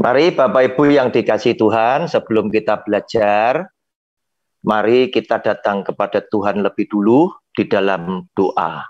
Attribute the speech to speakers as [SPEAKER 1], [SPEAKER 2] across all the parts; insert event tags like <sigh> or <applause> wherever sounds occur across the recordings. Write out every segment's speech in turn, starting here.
[SPEAKER 1] Mari Bapak
[SPEAKER 2] Ibu yang dikasih Tuhan, sebelum kita belajar, mari kita datang kepada Tuhan lebih dulu di dalam doa.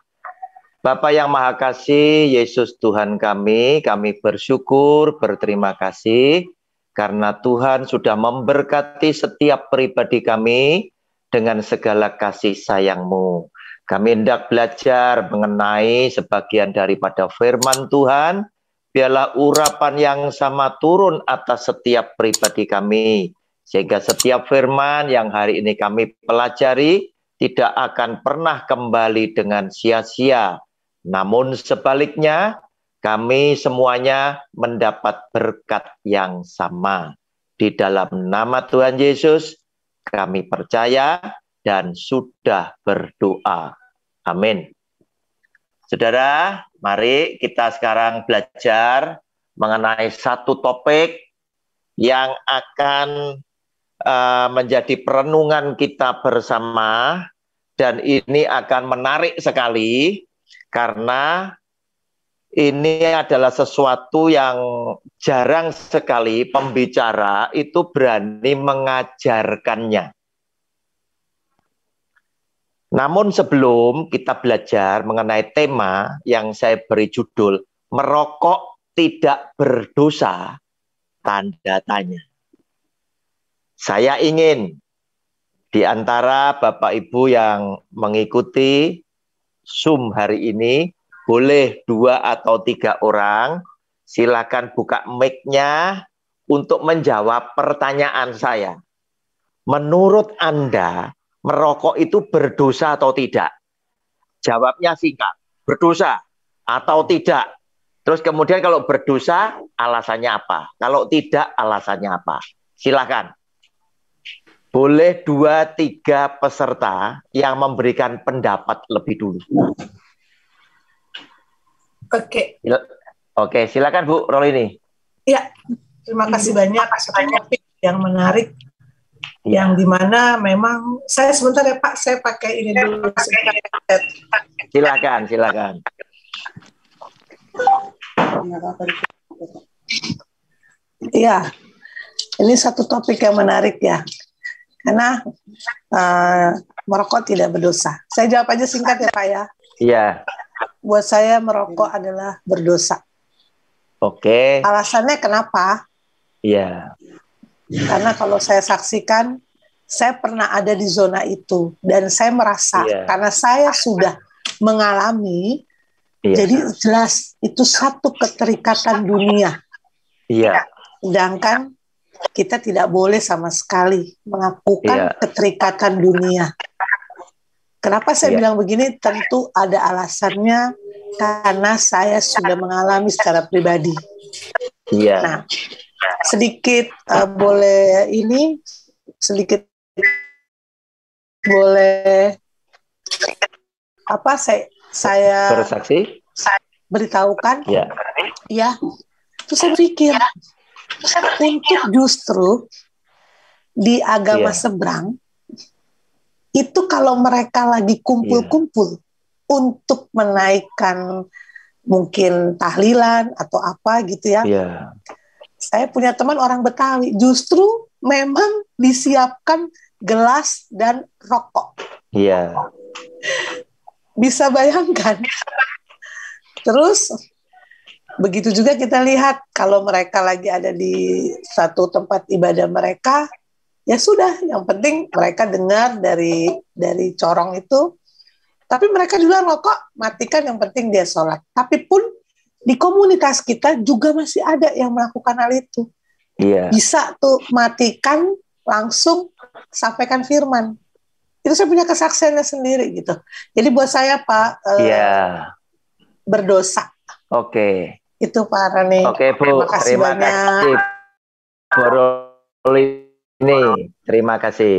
[SPEAKER 2] Bapak yang Maha Kasih, Yesus Tuhan kami, kami bersyukur, berterima kasih karena Tuhan sudah memberkati setiap pribadi kami dengan segala kasih sayangMu. Kami hendak belajar mengenai sebagian daripada firman Tuhan biarlah urapan yang sama turun atas setiap pribadi kami, sehingga setiap firman yang hari ini kami pelajari tidak akan pernah kembali dengan sia-sia. Namun sebaliknya, kami semuanya mendapat berkat yang sama. Di dalam nama Tuhan Yesus, kami percaya dan sudah berdoa. Amin. Saudara, mari kita sekarang belajar mengenai satu topik yang akan uh, menjadi perenungan kita bersama dan ini akan menarik sekali karena ini adalah sesuatu yang jarang sekali pembicara itu berani mengajarkannya. Namun sebelum kita belajar mengenai tema yang saya beri judul merokok tidak berdosa tanda tanya. Saya ingin di antara Bapak Ibu yang mengikuti Zoom hari ini boleh dua atau tiga orang silakan buka mic-nya untuk menjawab pertanyaan saya. Menurut Anda, merokok itu berdosa atau tidak? Jawabnya singkat, berdosa atau tidak. Terus kemudian kalau berdosa, alasannya apa? Kalau tidak, alasannya apa? Silakan. Boleh dua, tiga peserta yang memberikan pendapat lebih dulu. Oke. Oke, silakan Bu Rolini.
[SPEAKER 3] Ya, terima kasih banyak. Terima kasih banyak yang menarik. Iya. yang dimana memang saya sebentar ya Pak saya pakai ini dulu
[SPEAKER 2] silakan silakan Iya,
[SPEAKER 3] ini satu topik yang menarik ya, karena uh, merokok tidak berdosa. Saya jawab aja singkat ya Pak ya. Iya. Buat saya merokok adalah
[SPEAKER 2] berdosa. Oke.
[SPEAKER 3] Okay. Alasannya kenapa? Iya. Karena kalau saya saksikan, saya pernah ada di zona itu dan saya merasa yeah. karena saya sudah mengalami, yeah. jadi jelas itu satu keterikatan dunia. Iya. Yeah. Sedangkan kita tidak boleh sama sekali melakukan yeah. keterikatan dunia. Kenapa saya yeah. bilang begini? Tentu ada alasannya karena saya sudah mengalami secara pribadi. Yeah. Nah, sedikit uh, boleh ini sedikit boleh apa saya saya bersaksi beritahukan ya ya terus saya berpikir ya. untuk justru di agama ya. seberang itu kalau mereka lagi kumpul-kumpul yeah. untuk menaikkan mungkin tahlilan atau apa gitu ya, ya saya punya teman orang Betawi justru memang disiapkan gelas dan rokok. Iya. Bisa bayangkan. Terus begitu juga kita lihat kalau mereka lagi ada di satu tempat ibadah mereka ya sudah yang penting mereka dengar dari dari corong itu tapi mereka juga rokok matikan yang penting dia sholat tapi pun di komunitas kita juga masih ada yang melakukan hal itu. Iya. Bisa tuh matikan langsung sampaikan firman. Itu saya punya kesaksiannya sendiri gitu. Jadi buat saya Pak eh, iya. berdosa.
[SPEAKER 2] Oke.
[SPEAKER 3] Okay. Itu Pak Rani. Oke okay, Bu, terima kasih terima banyak.
[SPEAKER 2] Kasih. terima kasih.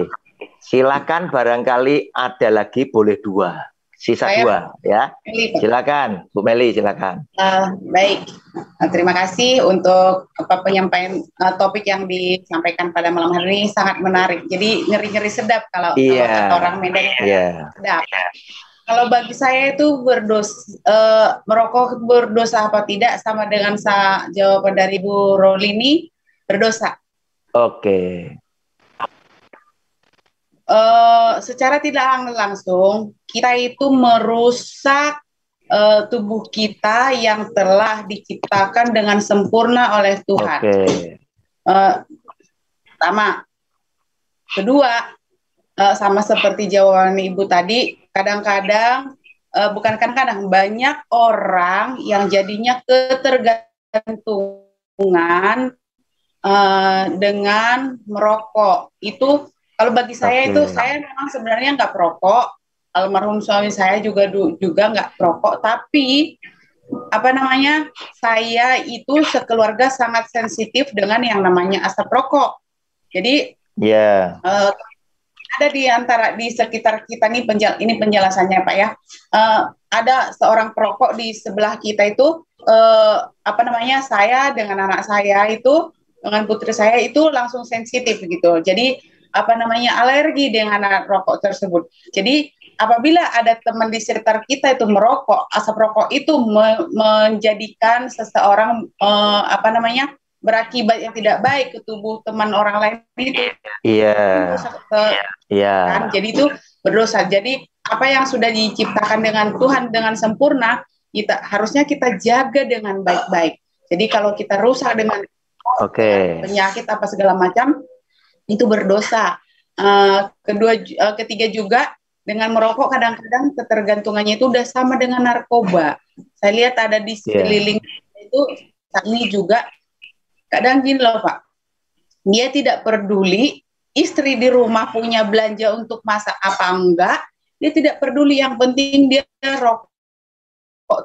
[SPEAKER 2] Silakan barangkali ada lagi boleh dua sisa Saya, dua ya. Meli, silakan Bu Meli, silakan.
[SPEAKER 4] Uh, baik, eh, terima kasih untuk apa penyampaian uh, topik yang disampaikan pada malam hari ini sangat menarik. Jadi nyeri-nyeri sedap kalau, yeah. kalau orang Medan yeah. sedap. Kalau bagi saya itu berdosa uh, merokok berdosa apa tidak sama dengan sa jawaban dari Bu Rolini berdosa. Oke. Okay. Eh, secara tidak langsung kita itu merusak uh, tubuh kita yang telah diciptakan dengan sempurna oleh Tuhan. Okay. Uh, eh, pertama, kedua, uh, sama seperti jawaban ibu tadi, kadang-kadang uh, bukan kan kadang banyak orang yang jadinya ketergantungan uh, dengan merokok itu kalau bagi saya okay. itu saya memang sebenarnya nggak perokok. Almarhum suami saya juga juga nggak perokok, tapi apa namanya saya itu sekeluarga sangat sensitif dengan yang namanya asap rokok. Jadi ya. Yeah. Uh, ada di antara di sekitar kita nih penjel, ini penjelasannya Pak ya. Uh, ada seorang perokok di sebelah kita itu uh, apa namanya saya dengan anak saya itu dengan putri saya itu langsung sensitif gitu jadi apa namanya alergi dengan rokok tersebut. Jadi apabila ada teman di sekitar kita itu merokok, asap rokok itu me menjadikan seseorang uh, apa namanya berakibat yang tidak baik ke tubuh teman orang lain itu.
[SPEAKER 2] Iya. Iya. Kan? Jadi
[SPEAKER 4] itu berdosa. Jadi apa yang sudah diciptakan dengan Tuhan dengan sempurna, kita harusnya kita jaga dengan baik-baik. Jadi kalau kita rusak dengan okay. penyakit apa segala macam, itu berdosa. Uh, kedua, uh, ketiga juga dengan merokok kadang-kadang ketergantungannya itu udah sama dengan narkoba. Saya lihat ada di iya. sekeliling yeah. itu ini juga kadang gini loh pak, dia tidak peduli istri di rumah punya belanja untuk masak apa enggak, dia tidak peduli yang penting dia rokok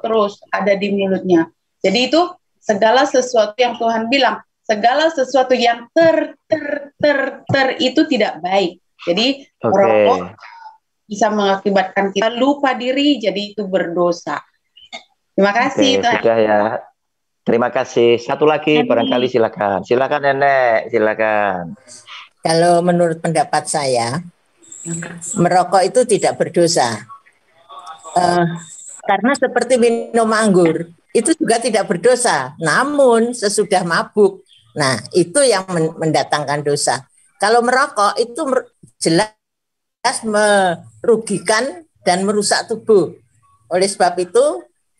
[SPEAKER 4] terus ada di mulutnya. Jadi itu segala sesuatu yang Tuhan bilang segala sesuatu yang ter ter ter ter itu tidak baik. Jadi okay. merokok bisa mengakibatkan kita lupa diri, jadi itu berdosa. Terima kasih.
[SPEAKER 2] Okay, Tuhan. sudah ya. Terima kasih. Satu lagi Nenek. barangkali silakan. Silakan Nenek, silakan.
[SPEAKER 5] Kalau menurut pendapat saya, merokok itu tidak berdosa. Uh, karena seperti minum anggur, itu juga tidak berdosa. Namun sesudah mabuk Nah, itu yang mendatangkan dosa. Kalau merokok itu jelas merugikan dan merusak tubuh. Oleh sebab itu,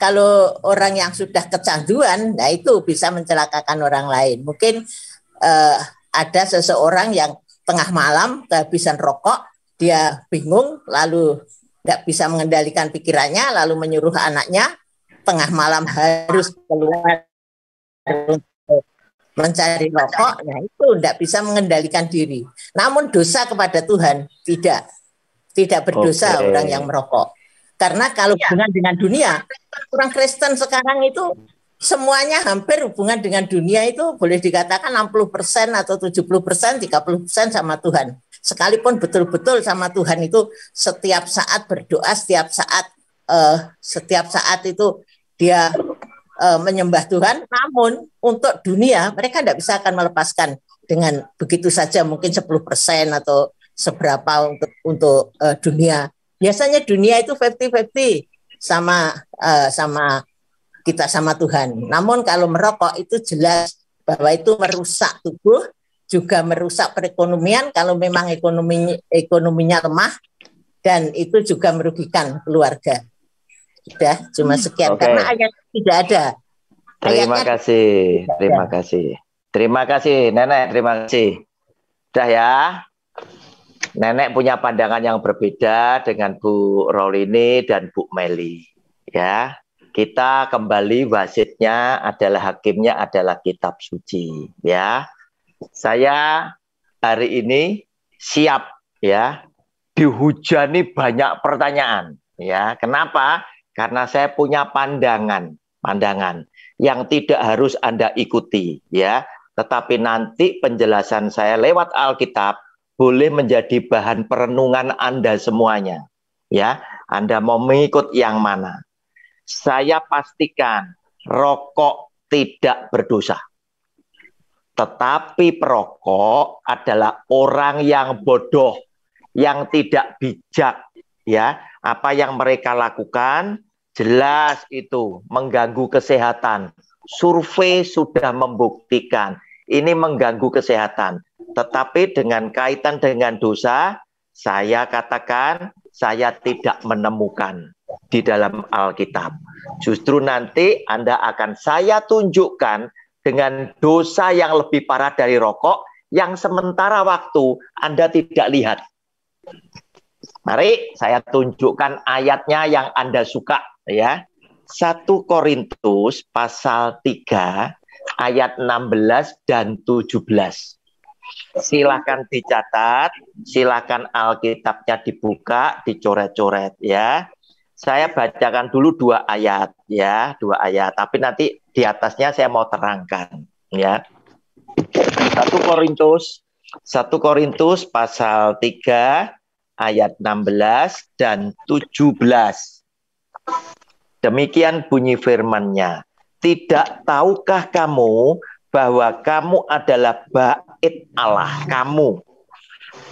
[SPEAKER 5] kalau orang yang sudah kecanduan, nah itu bisa mencelakakan orang lain. Mungkin eh, ada seseorang yang tengah malam kehabisan rokok, dia bingung, lalu tidak bisa mengendalikan pikirannya, lalu menyuruh anaknya tengah malam harus keluar mencari rokok, nah itu tidak bisa mengendalikan diri. Namun dosa kepada Tuhan tidak, tidak berdosa okay. orang yang merokok. Karena kalau iya. hubungan dengan dunia, orang Kristen sekarang itu semuanya hampir hubungan dengan dunia itu boleh dikatakan 60% atau 70%, 30% sama Tuhan. Sekalipun betul-betul sama Tuhan itu setiap saat berdoa, setiap saat uh, setiap saat itu dia Eh, menyembah Tuhan, namun untuk dunia mereka tidak bisa akan melepaskan dengan begitu saja mungkin 10% atau seberapa untuk untuk uh, dunia. Biasanya dunia itu 50-50 sama uh, sama kita sama Tuhan. Namun kalau merokok itu jelas bahwa itu merusak tubuh, juga merusak perekonomian kalau memang ekonomi ekonominya lemah dan itu juga merugikan keluarga. Sudah,
[SPEAKER 2] cuma hmm, sekian okay. karena
[SPEAKER 5] ayat tidak
[SPEAKER 2] ada. Terima Ayatnya kasih, terima kasih. Terima kasih Nenek, terima kasih. Sudah ya. Nenek punya pandangan yang berbeda dengan Bu Rolini dan Bu Meli. Ya, kita kembali wasitnya adalah hakimnya adalah kitab suci. Ya, saya hari ini siap ya dihujani banyak pertanyaan. Ya, kenapa? Karena saya punya pandangan, pandangan yang tidak harus Anda ikuti ya. Tetapi nanti penjelasan saya lewat Alkitab boleh menjadi bahan perenungan Anda semuanya. Ya, Anda mau mengikut yang mana? Saya pastikan rokok tidak berdosa. Tetapi perokok adalah orang yang bodoh, yang tidak bijak, ya. Apa yang mereka lakukan Jelas itu mengganggu kesehatan. Survei sudah membuktikan ini mengganggu kesehatan. Tetapi dengan kaitan dengan dosa, saya katakan saya tidak menemukan di dalam Alkitab. Justru nanti Anda akan saya tunjukkan dengan dosa yang lebih parah dari rokok yang sementara waktu Anda tidak lihat. Mari saya tunjukkan ayatnya yang Anda suka ya. 1 Korintus pasal 3 ayat 16 dan 17. Silakan dicatat, silakan Alkitabnya dibuka, dicoret-coret ya. Saya bacakan dulu dua ayat ya, dua ayat. Tapi nanti di atasnya saya mau terangkan ya. 1 Korintus 1 Korintus pasal 3 ayat 16 dan 17. Demikian bunyi firmannya. Tidak tahukah kamu bahwa kamu adalah bait Allah kamu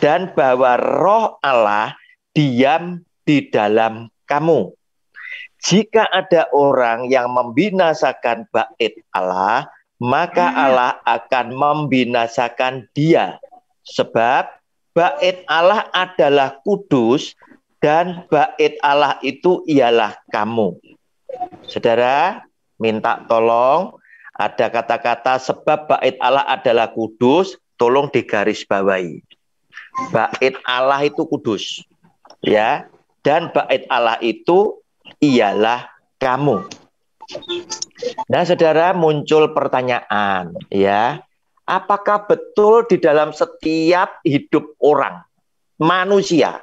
[SPEAKER 2] dan bahwa roh Allah diam di dalam kamu. Jika ada orang yang membinasakan bait Allah, maka hmm. Allah akan membinasakan dia sebab bait Allah adalah kudus dan bait Allah itu ialah kamu. Saudara, minta tolong ada kata-kata sebab bait Allah adalah kudus, tolong digarisbawahi. Bait Allah itu kudus. Ya, dan bait Allah itu ialah kamu. Nah, Saudara muncul pertanyaan, ya apakah betul di dalam setiap hidup orang manusia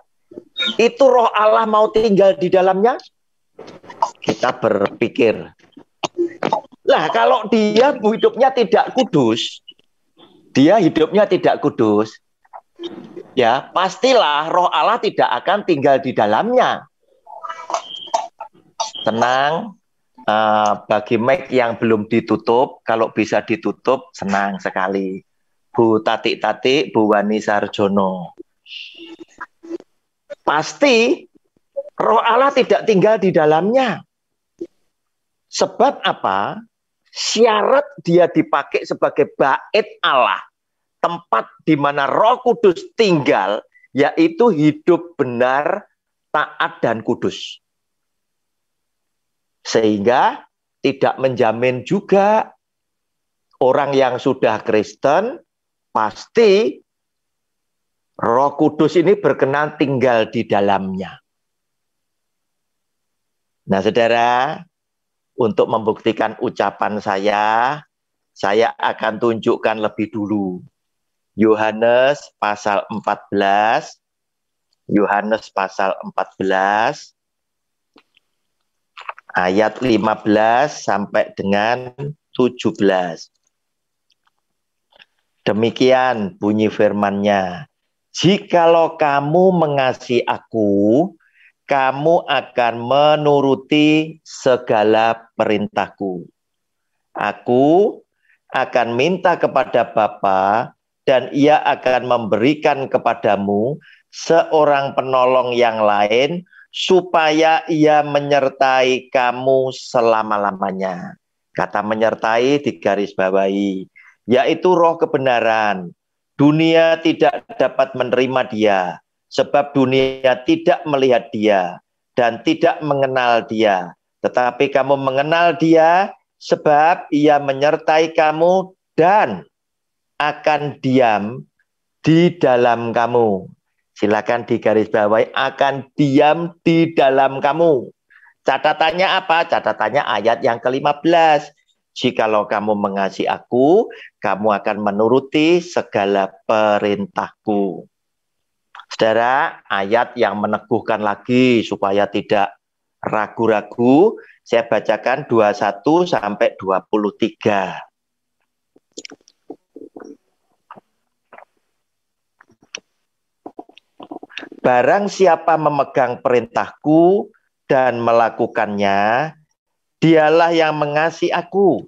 [SPEAKER 2] itu roh Allah mau tinggal di dalamnya? Kita berpikir. Lah kalau dia hidupnya tidak kudus, dia hidupnya tidak kudus, ya pastilah roh Allah tidak akan tinggal di dalamnya. Tenang, Uh, bagi Mac yang belum ditutup, kalau bisa ditutup senang sekali. Bu Tati Tati, Bu Wani Sarjono. Pasti roh Allah tidak tinggal di dalamnya. Sebab apa? Syarat dia dipakai sebagai bait Allah, tempat di mana roh kudus tinggal, yaitu hidup benar, taat, dan kudus. Sehingga tidak menjamin juga orang yang sudah Kristen pasti Roh Kudus ini berkenan tinggal di dalamnya. Nah, Saudara, untuk membuktikan ucapan saya, saya akan tunjukkan lebih dulu. Yohanes pasal 14 Yohanes pasal 14 ayat 15 sampai dengan 17. Demikian bunyi firmannya. Jikalau kamu mengasihi aku, kamu akan menuruti segala perintahku. Aku akan minta kepada Bapa dan ia akan memberikan kepadamu seorang penolong yang lain supaya ia menyertai kamu selama-lamanya. Kata menyertai di garis bawahi, yaitu roh kebenaran. Dunia tidak dapat menerima dia, sebab dunia tidak melihat dia dan tidak mengenal dia. Tetapi kamu mengenal dia sebab ia menyertai kamu dan akan diam di dalam kamu. Silakan digarisbawahi akan diam di dalam kamu. Catatannya apa? Catatannya ayat yang ke-15. Jikalau kamu mengasihi aku, kamu akan menuruti segala perintahku. Saudara, ayat yang meneguhkan lagi supaya tidak ragu-ragu, saya bacakan 21 sampai 23. Barang siapa memegang perintahku dan melakukannya, dialah yang mengasihi aku.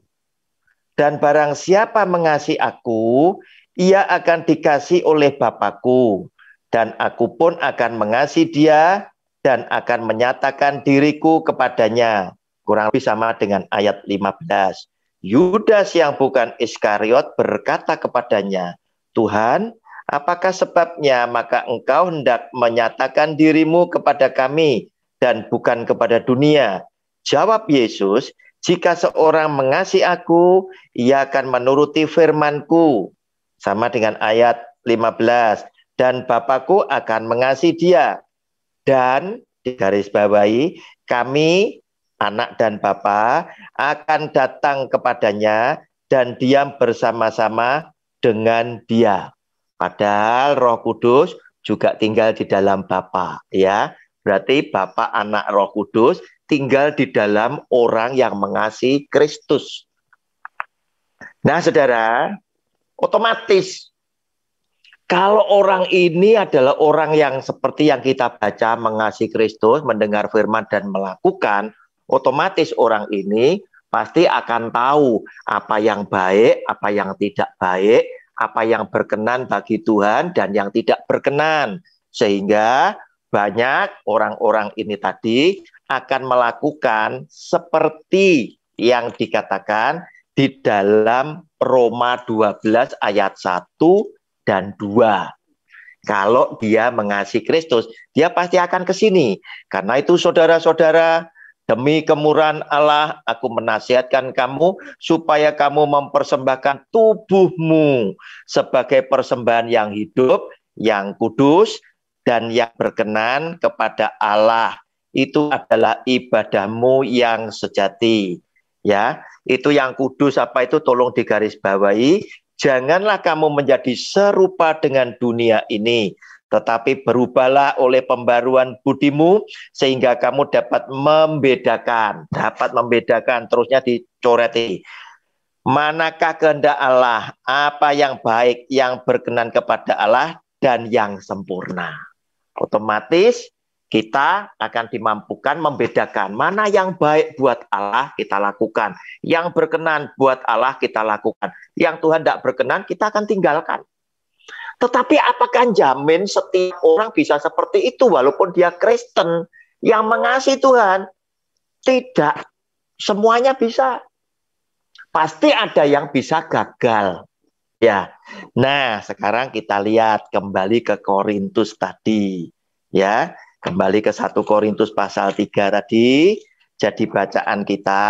[SPEAKER 2] Dan barang siapa mengasihi aku, ia akan dikasih oleh Bapakku. Dan aku pun akan mengasihi dia dan akan menyatakan diriku kepadanya. Kurang lebih sama dengan ayat 15. Yudas yang bukan Iskariot berkata kepadanya, Tuhan, Apakah sebabnya maka engkau hendak menyatakan dirimu kepada kami dan bukan kepada dunia? Jawab Yesus, jika seorang mengasihi aku, ia akan menuruti firmanku. Sama dengan ayat 15. Dan Bapakku akan mengasihi dia. Dan, di garis bawahi, kami, anak dan Bapa, akan datang kepadanya dan diam bersama-sama dengan dia. Padahal Roh Kudus juga tinggal di dalam Bapa, ya. Berarti Bapa, Anak, Roh Kudus tinggal di dalam orang yang mengasihi Kristus. Nah, Saudara, otomatis kalau orang ini adalah orang yang seperti yang kita baca mengasihi Kristus, mendengar firman dan melakukan, otomatis orang ini pasti akan tahu apa yang baik, apa yang tidak baik, apa yang berkenan bagi Tuhan dan yang tidak berkenan. Sehingga banyak orang-orang ini tadi akan melakukan seperti yang dikatakan di dalam Roma 12 ayat 1 dan 2 kalau dia mengasihi Kristus, dia pasti akan ke sini. Karena itu saudara-saudara, Demi kemurahan Allah, aku menasihatkan kamu supaya kamu mempersembahkan tubuhmu sebagai persembahan yang hidup, yang kudus, dan yang berkenan kepada Allah. Itu adalah ibadahmu yang sejati. Ya, itu yang kudus apa itu tolong digarisbawahi. Janganlah kamu menjadi serupa dengan dunia ini, tetapi berubahlah oleh pembaruan budimu sehingga kamu dapat membedakan, dapat membedakan terusnya dicoreti. Manakah kehendak Allah? Apa yang baik, yang berkenan kepada Allah dan yang sempurna. Otomatis kita akan dimampukan membedakan mana yang baik buat Allah kita lakukan, yang berkenan buat Allah kita lakukan, yang Tuhan tidak berkenan kita akan tinggalkan. Tetapi apakah jamin setiap orang bisa seperti itu walaupun dia Kristen yang mengasihi Tuhan? Tidak. Semuanya bisa. Pasti ada yang bisa gagal. Ya. Nah, sekarang kita lihat kembali ke Korintus tadi. Ya, kembali ke 1 Korintus pasal 3 tadi. Jadi bacaan kita,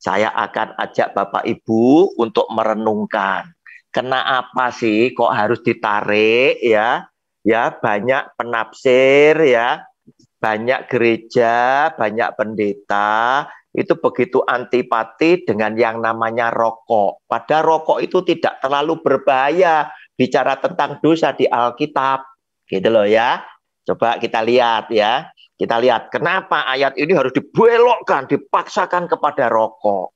[SPEAKER 2] saya akan ajak Bapak Ibu untuk merenungkan kena apa sih kok harus ditarik ya ya banyak penafsir ya banyak gereja banyak pendeta itu begitu antipati dengan yang namanya rokok pada rokok itu tidak terlalu berbahaya bicara tentang dosa di Alkitab gitu loh ya coba kita lihat ya kita lihat kenapa ayat ini harus dibelokkan dipaksakan kepada rokok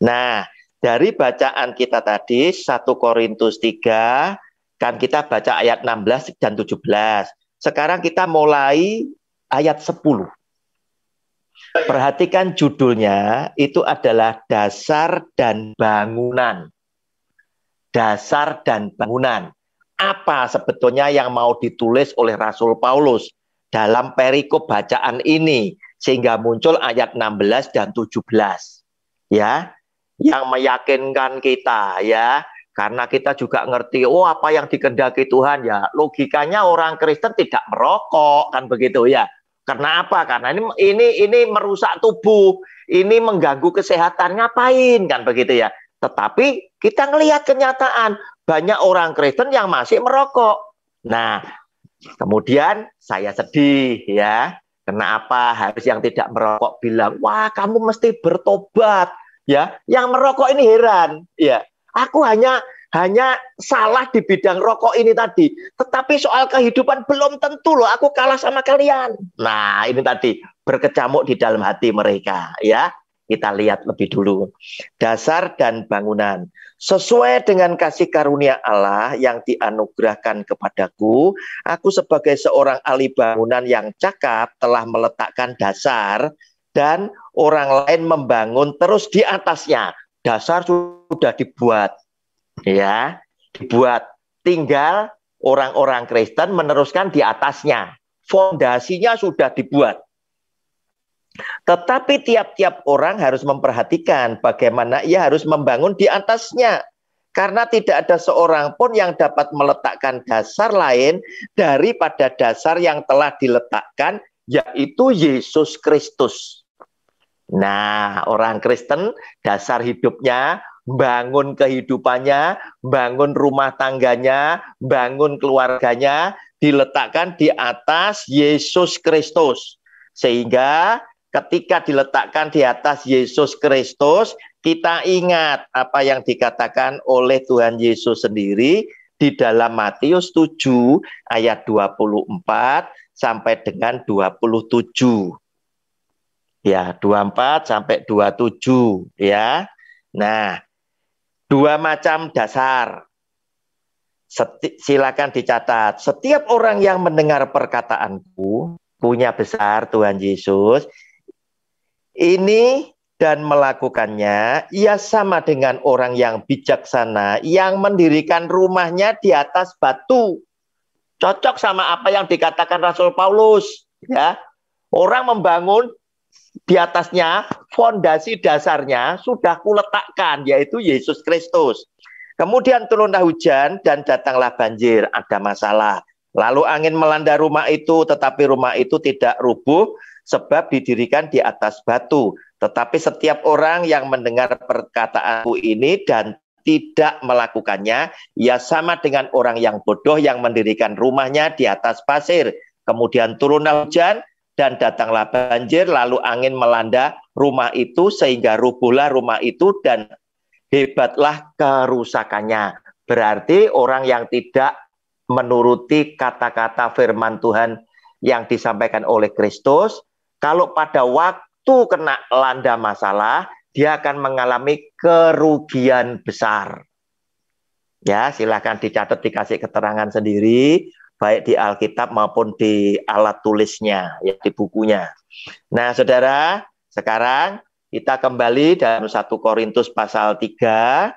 [SPEAKER 2] nah dari bacaan kita tadi 1 Korintus 3 kan kita baca ayat 16 dan 17. Sekarang kita mulai ayat 10. Perhatikan judulnya itu adalah dasar dan bangunan. Dasar dan bangunan. Apa sebetulnya yang mau ditulis oleh Rasul Paulus dalam perikop bacaan ini sehingga muncul ayat 16 dan 17. Ya. Ya. yang meyakinkan kita ya. Karena kita juga ngerti, oh apa yang dikendaki Tuhan ya. Logikanya orang Kristen tidak merokok kan begitu ya. Karena apa? Karena ini ini ini merusak tubuh, ini mengganggu kesehatan. Ngapain kan begitu ya? Tetapi kita ngelihat kenyataan banyak orang Kristen yang masih merokok. Nah, kemudian saya sedih ya. Kenapa harus yang tidak merokok bilang, "Wah, kamu mesti bertobat." ya yang merokok ini heran ya aku hanya hanya salah di bidang rokok ini tadi tetapi soal kehidupan belum tentu loh aku kalah sama kalian nah ini tadi berkecamuk di dalam hati mereka ya kita lihat lebih dulu dasar dan bangunan sesuai dengan kasih karunia Allah yang dianugerahkan kepadaku aku sebagai seorang ahli bangunan yang cakap telah meletakkan dasar dan orang lain membangun terus di atasnya. Dasar sudah dibuat. Ya, dibuat. Tinggal orang-orang Kristen meneruskan di atasnya. Fondasinya sudah dibuat. Tetapi tiap-tiap orang harus memperhatikan bagaimana ia harus membangun di atasnya. Karena tidak ada seorang pun yang dapat meletakkan dasar lain daripada dasar yang telah diletakkan, yaitu Yesus Kristus. Nah, orang Kristen dasar hidupnya bangun kehidupannya, bangun rumah tangganya, bangun keluarganya diletakkan di atas Yesus Kristus. Sehingga ketika diletakkan di atas Yesus Kristus, kita ingat apa yang dikatakan oleh Tuhan Yesus sendiri di dalam Matius 7 ayat 24 sampai dengan 27. Ya, 24 sampai 27 ya. Nah, dua macam dasar. Seti silakan dicatat. Setiap orang yang mendengar perkataanku punya besar Tuhan Yesus. Ini dan melakukannya, ia sama dengan orang yang bijaksana yang mendirikan rumahnya di atas batu. Cocok sama apa yang dikatakan Rasul Paulus, ya. Orang membangun di atasnya fondasi dasarnya sudah kuletakkan yaitu Yesus Kristus. Kemudian turunlah hujan dan datanglah banjir, ada masalah. Lalu angin melanda rumah itu, tetapi rumah itu tidak rubuh sebab didirikan di atas batu. Tetapi setiap orang yang mendengar perkataanku ini dan tidak melakukannya, ia sama dengan orang yang bodoh yang mendirikan rumahnya di atas pasir. Kemudian turunlah hujan dan datanglah banjir lalu angin melanda rumah itu sehingga rubuhlah rumah itu dan hebatlah kerusakannya. Berarti orang yang tidak menuruti kata-kata firman Tuhan yang disampaikan oleh Kristus, kalau pada waktu kena landa masalah, dia akan mengalami kerugian besar. Ya, silahkan dicatat dikasih keterangan sendiri baik di Alkitab maupun di alat tulisnya, ya di bukunya. Nah, Saudara, sekarang kita kembali dalam 1 Korintus pasal 3.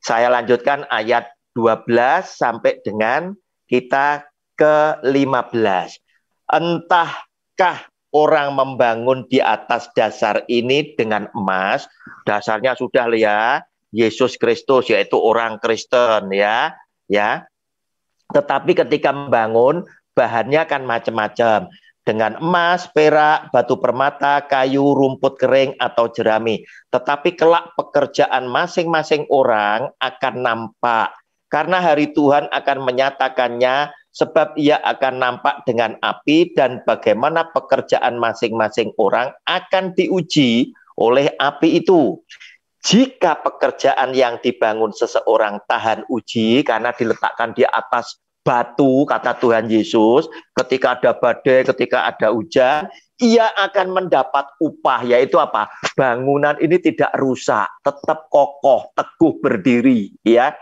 [SPEAKER 2] Saya lanjutkan ayat 12 sampai dengan kita ke-15. Entahkah orang membangun di atas dasar ini dengan emas? Dasarnya sudah ya, Yesus Kristus yaitu orang Kristen ya, ya. Tetapi ketika membangun, bahannya akan macam-macam. Dengan emas, perak, batu permata, kayu, rumput kering, atau jerami. Tetapi kelak pekerjaan masing-masing orang akan nampak. Karena hari Tuhan akan menyatakannya sebab ia akan nampak dengan api dan bagaimana pekerjaan masing-masing orang akan diuji oleh api itu jika pekerjaan yang dibangun seseorang tahan uji karena diletakkan di atas batu kata Tuhan Yesus ketika ada badai ketika ada hujan ia akan mendapat upah yaitu apa bangunan ini tidak rusak tetap kokoh teguh berdiri ya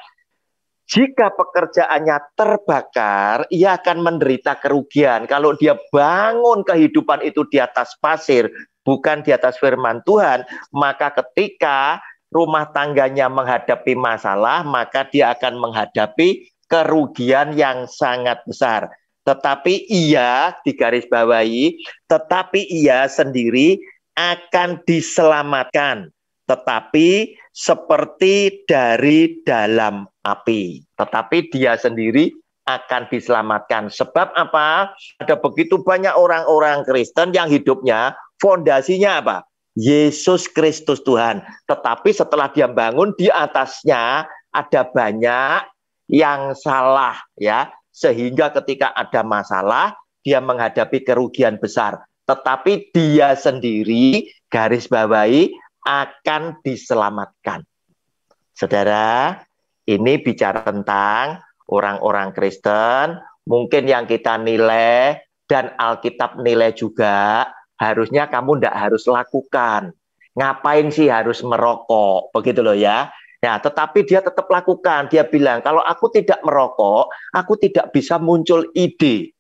[SPEAKER 2] jika pekerjaannya terbakar, ia akan menderita kerugian. Kalau dia bangun kehidupan itu di atas pasir, bukan di atas firman Tuhan, maka ketika rumah tangganya menghadapi masalah, maka dia akan menghadapi kerugian yang sangat besar. Tetapi ia digarisbawahi, tetapi ia sendiri akan diselamatkan, tetapi seperti dari dalam api. Tetapi dia sendiri akan diselamatkan. Sebab apa? Ada begitu banyak orang-orang Kristen yang hidupnya fondasinya apa? Yesus Kristus Tuhan. Tetapi setelah dia bangun di atasnya ada banyak yang salah ya. Sehingga ketika ada masalah dia menghadapi kerugian besar. Tetapi dia sendiri garis bawahi akan diselamatkan. Saudara, ini bicara tentang orang-orang Kristen, mungkin yang kita nilai dan Alkitab nilai juga harusnya kamu tidak harus lakukan. Ngapain sih harus merokok? Begitu loh ya. Nah, tetapi dia tetap lakukan. Dia bilang, kalau aku tidak merokok, aku tidak bisa muncul ide.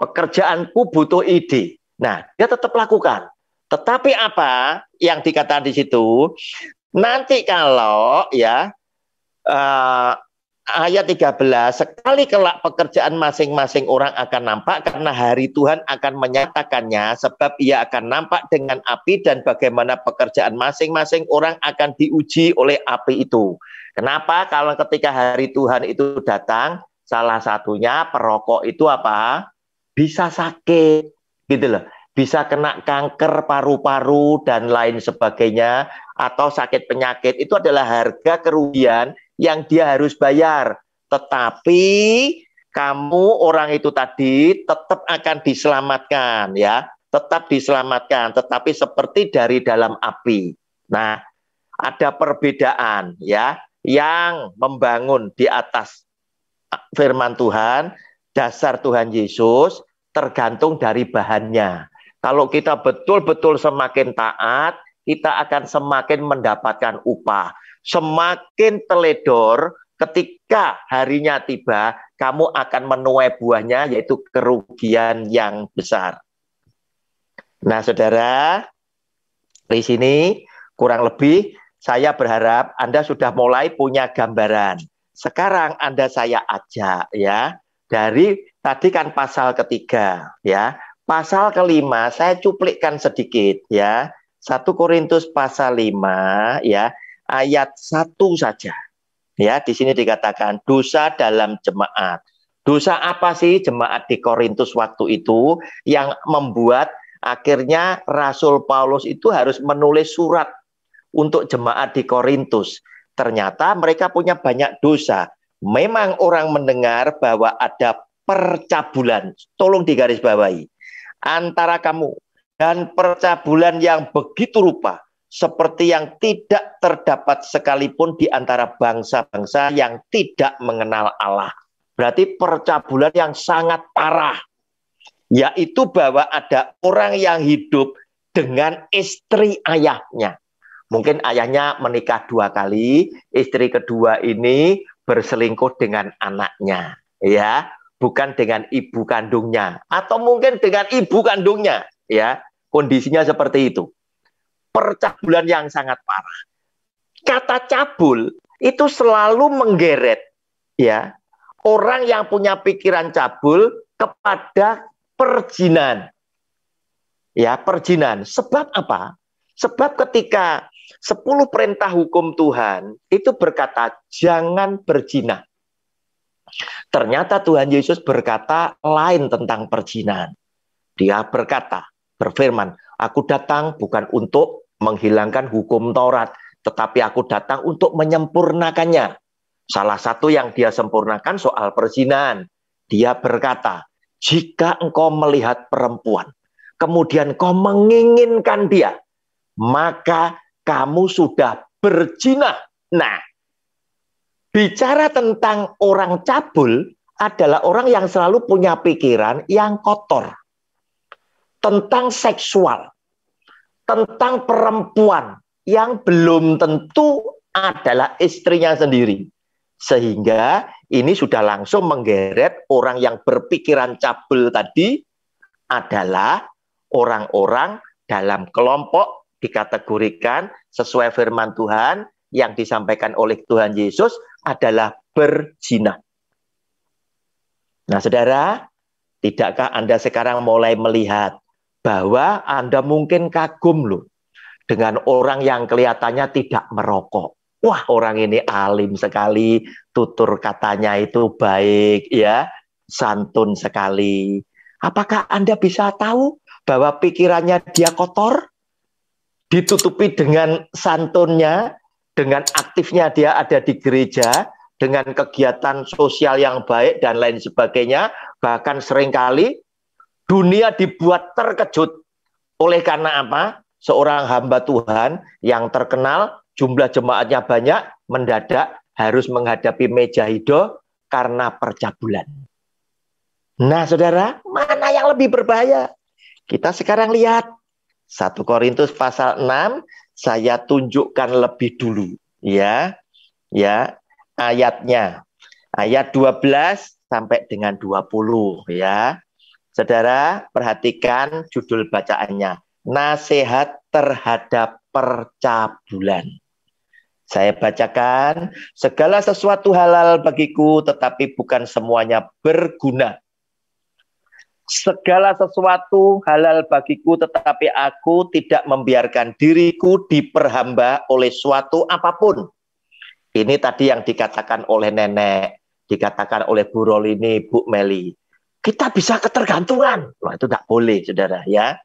[SPEAKER 2] Pekerjaanku butuh ide. Nah, dia tetap lakukan. Tetapi apa yang dikatakan di situ? Nanti kalau ya uh, ayat 13, sekali kelak pekerjaan masing-masing orang akan nampak karena hari Tuhan akan menyatakannya sebab ia akan nampak dengan api dan bagaimana pekerjaan masing-masing orang akan diuji oleh api itu. Kenapa? Kalau ketika hari Tuhan itu datang, salah satunya perokok itu apa? Bisa sakit, gitu loh. Bisa kena kanker paru-paru dan lain sebagainya atau sakit penyakit. Itu adalah harga kerugian yang dia harus bayar. Tetapi kamu orang itu tadi tetap akan diselamatkan ya, tetap diselamatkan tetapi seperti dari dalam api. Nah, ada perbedaan ya yang membangun di atas firman Tuhan, dasar Tuhan Yesus tergantung dari bahannya. Kalau kita betul-betul semakin taat, kita akan semakin mendapatkan upah semakin teledor ketika harinya tiba, kamu akan menuai buahnya yaitu kerugian yang besar. Nah, Saudara, di sini kurang lebih saya berharap Anda sudah mulai punya gambaran. Sekarang Anda saya ajak ya dari tadi kan pasal ketiga ya. Pasal kelima saya cuplikan sedikit ya. satu Korintus pasal lima ya ayat 1 saja. Ya, di sini dikatakan dosa dalam jemaat. Dosa apa sih jemaat di Korintus waktu itu yang membuat akhirnya Rasul Paulus itu harus menulis surat untuk jemaat di Korintus. Ternyata mereka punya banyak dosa. Memang orang mendengar bahwa ada percabulan. Tolong digarisbawahi. Antara kamu dan percabulan yang begitu rupa seperti yang tidak terdapat sekalipun di antara bangsa-bangsa yang tidak mengenal Allah. Berarti percabulan yang sangat parah, yaitu bahwa ada orang yang hidup dengan istri ayahnya. Mungkin ayahnya menikah dua kali, istri kedua ini berselingkuh dengan anaknya, ya, bukan dengan ibu kandungnya, atau mungkin dengan ibu kandungnya, ya, kondisinya seperti itu percabulan yang sangat parah. Kata cabul itu selalu menggeret ya orang yang punya pikiran cabul kepada perjinan. Ya, perjinan. Sebab apa? Sebab ketika 10 perintah hukum Tuhan itu berkata jangan berzina. Ternyata Tuhan Yesus berkata lain tentang perzinahan. Dia berkata, berfirman, aku datang bukan untuk menghilangkan hukum Taurat, tetapi aku datang untuk menyempurnakannya. Salah satu yang dia sempurnakan soal perzinahan. Dia berkata, jika engkau melihat perempuan, kemudian kau menginginkan dia, maka kamu sudah berzina. Nah, bicara tentang orang cabul adalah orang yang selalu punya pikiran yang kotor tentang seksual tentang perempuan yang belum tentu adalah istrinya sendiri. Sehingga ini sudah langsung menggeret orang yang berpikiran cabul tadi adalah orang-orang dalam kelompok dikategorikan sesuai firman Tuhan yang disampaikan oleh Tuhan Yesus adalah berzina. Nah, saudara, tidakkah Anda sekarang mulai melihat bahwa Anda mungkin kagum loh dengan orang yang kelihatannya tidak merokok. Wah, orang ini alim sekali, tutur katanya itu baik ya, santun sekali. Apakah Anda bisa tahu bahwa pikirannya dia kotor? Ditutupi dengan santunnya, dengan aktifnya dia ada di gereja, dengan kegiatan sosial yang baik dan lain sebagainya, bahkan seringkali Dunia dibuat terkejut. Oleh karena apa? Seorang hamba Tuhan yang terkenal, jumlah jemaatnya banyak, mendadak harus menghadapi meja hidup karena percabulan. Nah, saudara, mana yang lebih berbahaya? Kita sekarang lihat 1 Korintus pasal 6 saya tunjukkan lebih dulu ya. Ya, ayatnya. Ayat 12 sampai dengan 20 ya. Saudara, perhatikan judul bacaannya. Nasihat terhadap percabulan. Saya bacakan, segala sesuatu halal bagiku tetapi bukan semuanya berguna. Segala sesuatu halal bagiku tetapi aku tidak membiarkan diriku diperhamba oleh suatu apapun. Ini tadi yang dikatakan oleh nenek, dikatakan oleh Bu Rolini, Bu Meli kita bisa ketergantungan. Wah, itu tidak boleh, saudara. Ya,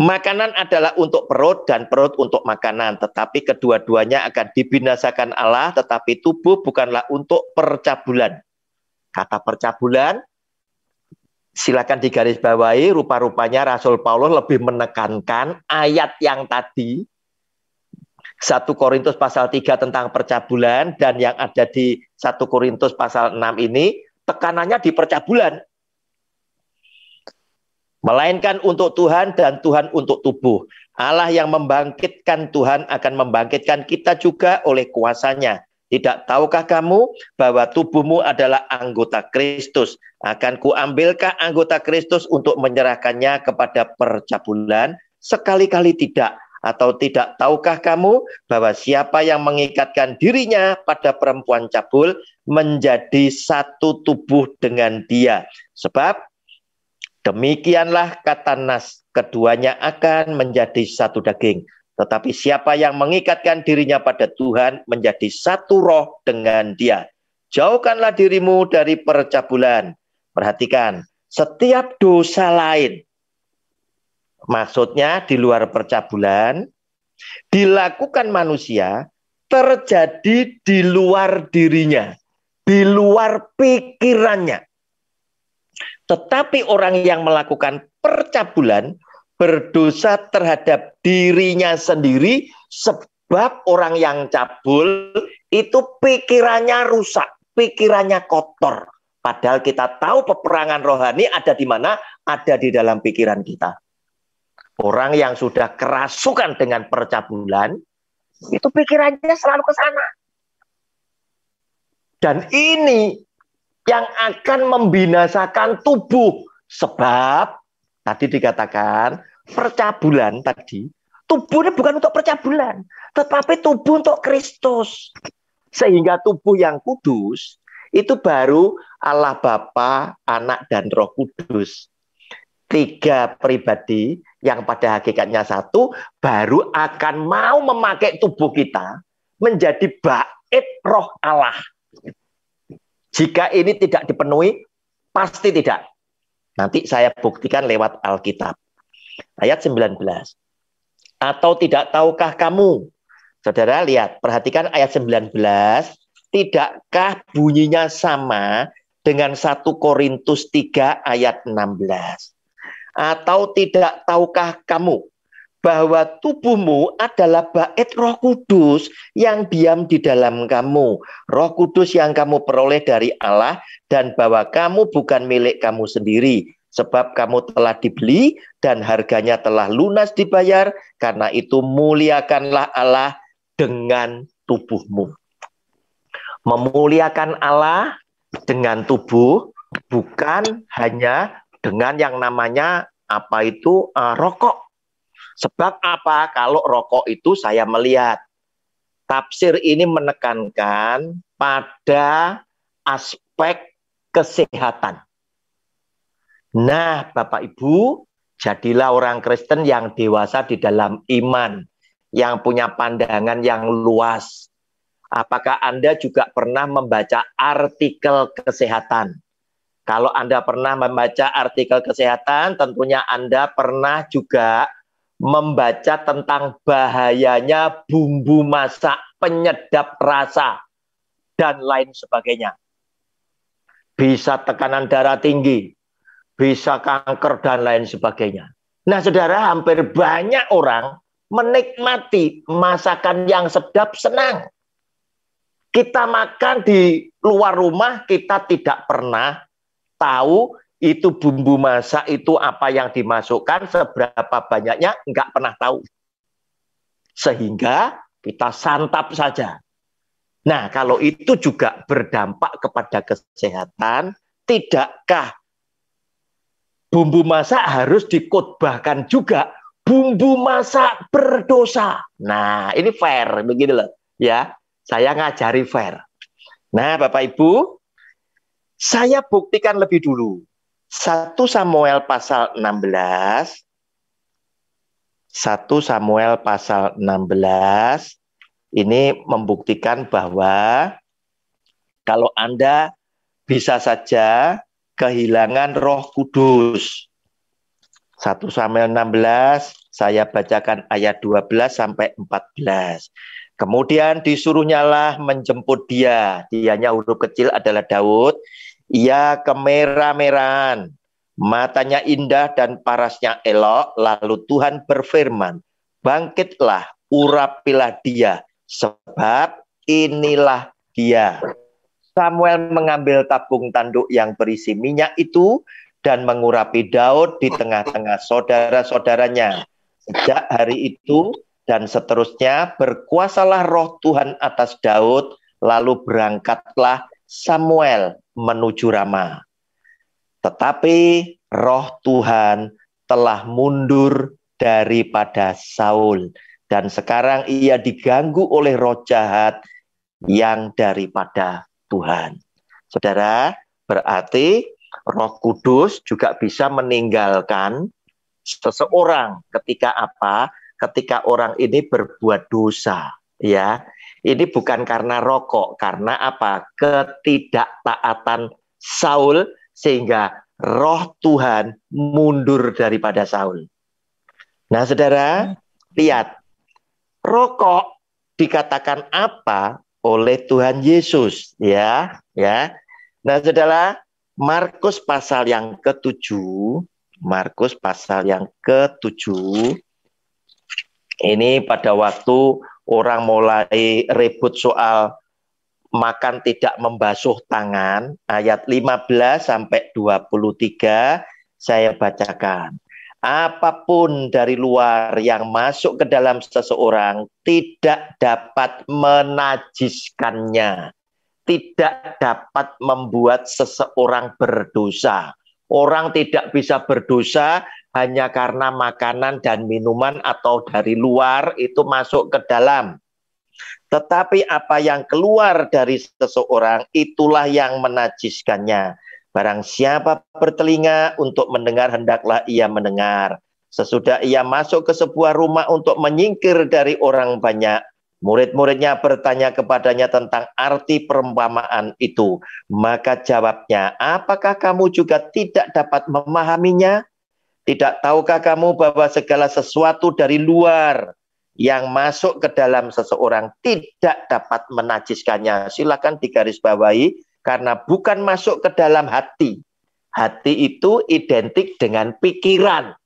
[SPEAKER 2] makanan adalah untuk perut dan perut untuk makanan, tetapi kedua-duanya akan dibinasakan Allah. Tetapi tubuh bukanlah untuk percabulan. Kata percabulan, silakan digarisbawahi. Rupa-rupanya Rasul Paulus lebih menekankan ayat yang tadi 1 Korintus pasal 3 tentang percabulan dan yang ada di 1 Korintus pasal 6 ini tekanannya di percabulan. Melainkan untuk Tuhan dan Tuhan untuk tubuh. Allah yang membangkitkan Tuhan akan membangkitkan kita juga oleh kuasanya. Tidak tahukah kamu bahwa tubuhmu adalah anggota Kristus? Akan kuambilkah anggota Kristus untuk menyerahkannya kepada percabulan? Sekali-kali tidak. Atau tidak tahukah kamu bahwa siapa yang mengikatkan dirinya pada perempuan cabul menjadi satu tubuh dengan dia? Sebab demikianlah kata Nas, keduanya akan menjadi satu daging. Tetapi siapa yang mengikatkan dirinya pada Tuhan menjadi satu roh dengan dia. Jauhkanlah dirimu dari percabulan. Perhatikan, setiap dosa lain Maksudnya di luar percabulan dilakukan manusia terjadi di luar dirinya, di luar pikirannya. Tetapi orang yang melakukan percabulan berdosa terhadap dirinya sendiri sebab orang yang cabul itu pikirannya rusak, pikirannya kotor. Padahal kita tahu peperangan rohani ada di mana? Ada di dalam pikiran kita. Orang yang sudah kerasukan dengan percabulan, itu pikirannya selalu ke sana. Dan ini yang akan membinasakan tubuh. Sebab tadi dikatakan percabulan tadi, tubuhnya bukan untuk percabulan, tetapi tubuh untuk Kristus. Sehingga tubuh yang kudus itu baru Allah Bapa, Anak dan Roh Kudus. Tiga pribadi yang pada hakikatnya satu baru akan mau memakai tubuh kita menjadi bait roh Allah. Jika ini tidak dipenuhi, pasti tidak. Nanti saya buktikan lewat Alkitab. Ayat 19. Atau tidak tahukah kamu? Saudara lihat, perhatikan ayat 19. Tidakkah bunyinya sama dengan 1 Korintus 3 ayat 16? atau tidak tahukah kamu bahwa tubuhmu adalah bait Roh Kudus yang diam di dalam kamu, Roh Kudus yang kamu peroleh dari Allah dan bahwa kamu bukan milik kamu sendiri, sebab kamu telah dibeli dan harganya telah lunas dibayar, karena itu muliakanlah Allah dengan tubuhmu. Memuliakan Allah dengan tubuh bukan hanya dengan yang namanya apa itu uh, rokok. Sebab apa? Kalau rokok itu saya melihat tafsir ini menekankan pada aspek kesehatan. Nah, Bapak Ibu, jadilah orang Kristen yang dewasa di dalam iman, yang punya pandangan yang luas. Apakah Anda juga pernah membaca artikel kesehatan? Kalau Anda pernah membaca artikel kesehatan, tentunya Anda pernah juga membaca tentang bahayanya bumbu masak, penyedap rasa, dan lain sebagainya. Bisa tekanan darah tinggi, bisa kanker, dan lain sebagainya. Nah, saudara, hampir banyak orang menikmati masakan yang sedap senang. Kita makan di luar rumah, kita tidak pernah tahu itu bumbu masak itu apa yang dimasukkan, seberapa banyaknya nggak pernah tahu. Sehingga kita santap saja. Nah, kalau itu juga berdampak kepada kesehatan, tidakkah bumbu masak harus dikotbahkan juga bumbu masak berdosa. Nah, ini fair begini loh, ya. Saya ngajari fair. Nah, Bapak Ibu, saya buktikan lebih dulu. 1 Samuel pasal 16 1 Samuel pasal 16 ini membuktikan bahwa kalau Anda bisa saja kehilangan Roh Kudus. 1 Samuel 16 saya bacakan ayat 12 sampai 14. Kemudian disuruhnyalah menjemput dia. Dianya huruf kecil adalah Daud. Ia kemerah-merahan, matanya indah dan parasnya elok. Lalu Tuhan berfirman, bangkitlah, urapilah dia, sebab inilah dia. Samuel mengambil tabung tanduk yang berisi minyak itu dan mengurapi Daud di tengah-tengah saudara-saudaranya. Sejak hari itu dan seterusnya berkuasalah roh Tuhan atas Daud, lalu berangkatlah Samuel menuju Rama. Tetapi roh Tuhan telah mundur daripada Saul dan sekarang ia diganggu oleh roh jahat yang daripada Tuhan. Saudara, berarti Roh Kudus juga bisa meninggalkan seseorang ketika apa? Ketika orang ini berbuat dosa, ya. Ini bukan karena rokok, karena apa? Ketidaktaatan Saul sehingga roh Tuhan mundur daripada Saul. Nah, Saudara, hmm. lihat. Rokok dikatakan apa oleh Tuhan Yesus, ya, ya. Nah, Saudara, Markus pasal yang ketujuh, Markus pasal yang ketujuh ini pada waktu orang mulai ribut soal makan tidak membasuh tangan ayat 15 sampai 23 saya bacakan. Apapun dari luar yang masuk ke dalam seseorang tidak dapat menajiskannya, tidak dapat membuat seseorang berdosa. Orang tidak bisa berdosa hanya karena makanan dan minuman atau dari luar itu masuk ke dalam. Tetapi apa yang keluar dari seseorang itulah yang menajiskannya. Barang siapa bertelinga untuk mendengar hendaklah ia mendengar. Sesudah ia masuk ke sebuah rumah untuk menyingkir dari orang banyak, murid-muridnya bertanya kepadanya tentang arti perumpamaan itu. Maka jawabnya, apakah kamu juga tidak dapat memahaminya? Tidak tahukah kamu bahwa segala sesuatu dari luar yang masuk ke dalam seseorang tidak dapat menajiskannya. Silakan digarisbawahi karena bukan masuk ke dalam hati. Hati itu identik dengan pikiran.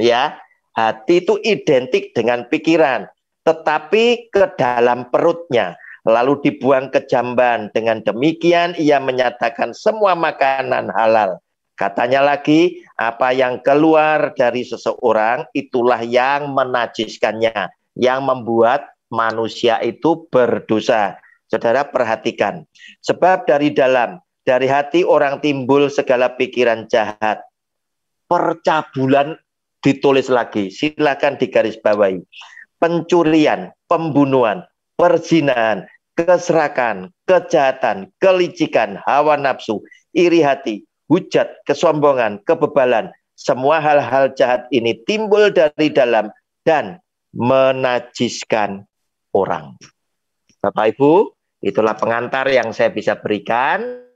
[SPEAKER 2] Ya, hati itu identik dengan pikiran, tetapi ke dalam perutnya lalu dibuang ke jamban. Dengan demikian ia menyatakan semua makanan halal Katanya lagi, apa yang keluar dari seseorang itulah yang menajiskannya, yang membuat manusia itu berdosa. Saudara perhatikan, sebab dari dalam, dari hati orang timbul segala pikiran jahat. Percabulan ditulis lagi, silakan digarisbawahi. Pencurian, pembunuhan, perzinahan, keserakan, kejahatan, kelicikan, hawa nafsu, iri hati, hujat, kesombongan, kebebalan, semua hal-hal jahat ini timbul dari dalam dan menajiskan orang. Bapak Ibu, itulah pengantar yang saya bisa berikan.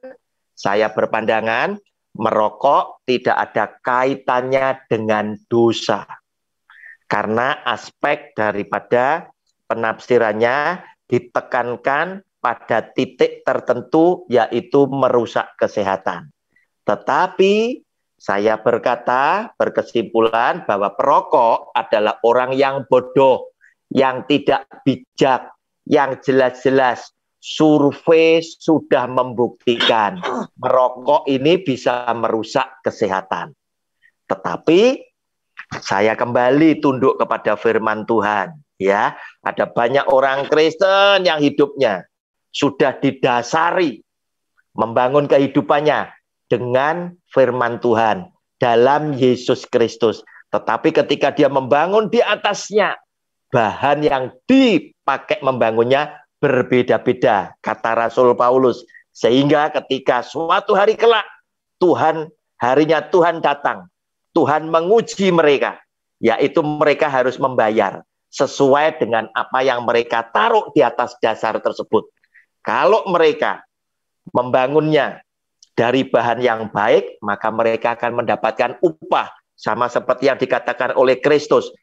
[SPEAKER 2] Saya berpandangan merokok tidak ada kaitannya dengan dosa. Karena aspek daripada penafsirannya ditekankan pada titik tertentu yaitu merusak kesehatan. Tetapi saya berkata berkesimpulan bahwa perokok adalah orang yang bodoh, yang tidak bijak, yang jelas-jelas survei sudah membuktikan merokok ini bisa merusak kesehatan. Tetapi saya kembali tunduk kepada firman Tuhan, ya. Ada banyak orang Kristen yang hidupnya sudah didasari membangun kehidupannya dengan firman Tuhan dalam Yesus Kristus. Tetapi ketika dia membangun di atasnya, bahan yang dipakai membangunnya berbeda-beda, kata Rasul Paulus. Sehingga ketika suatu hari kelak, Tuhan, harinya Tuhan datang. Tuhan menguji mereka, yaitu mereka harus membayar sesuai dengan apa yang mereka taruh di atas dasar tersebut. Kalau mereka membangunnya dari bahan yang baik, maka mereka akan mendapatkan upah sama seperti yang dikatakan oleh Kristus.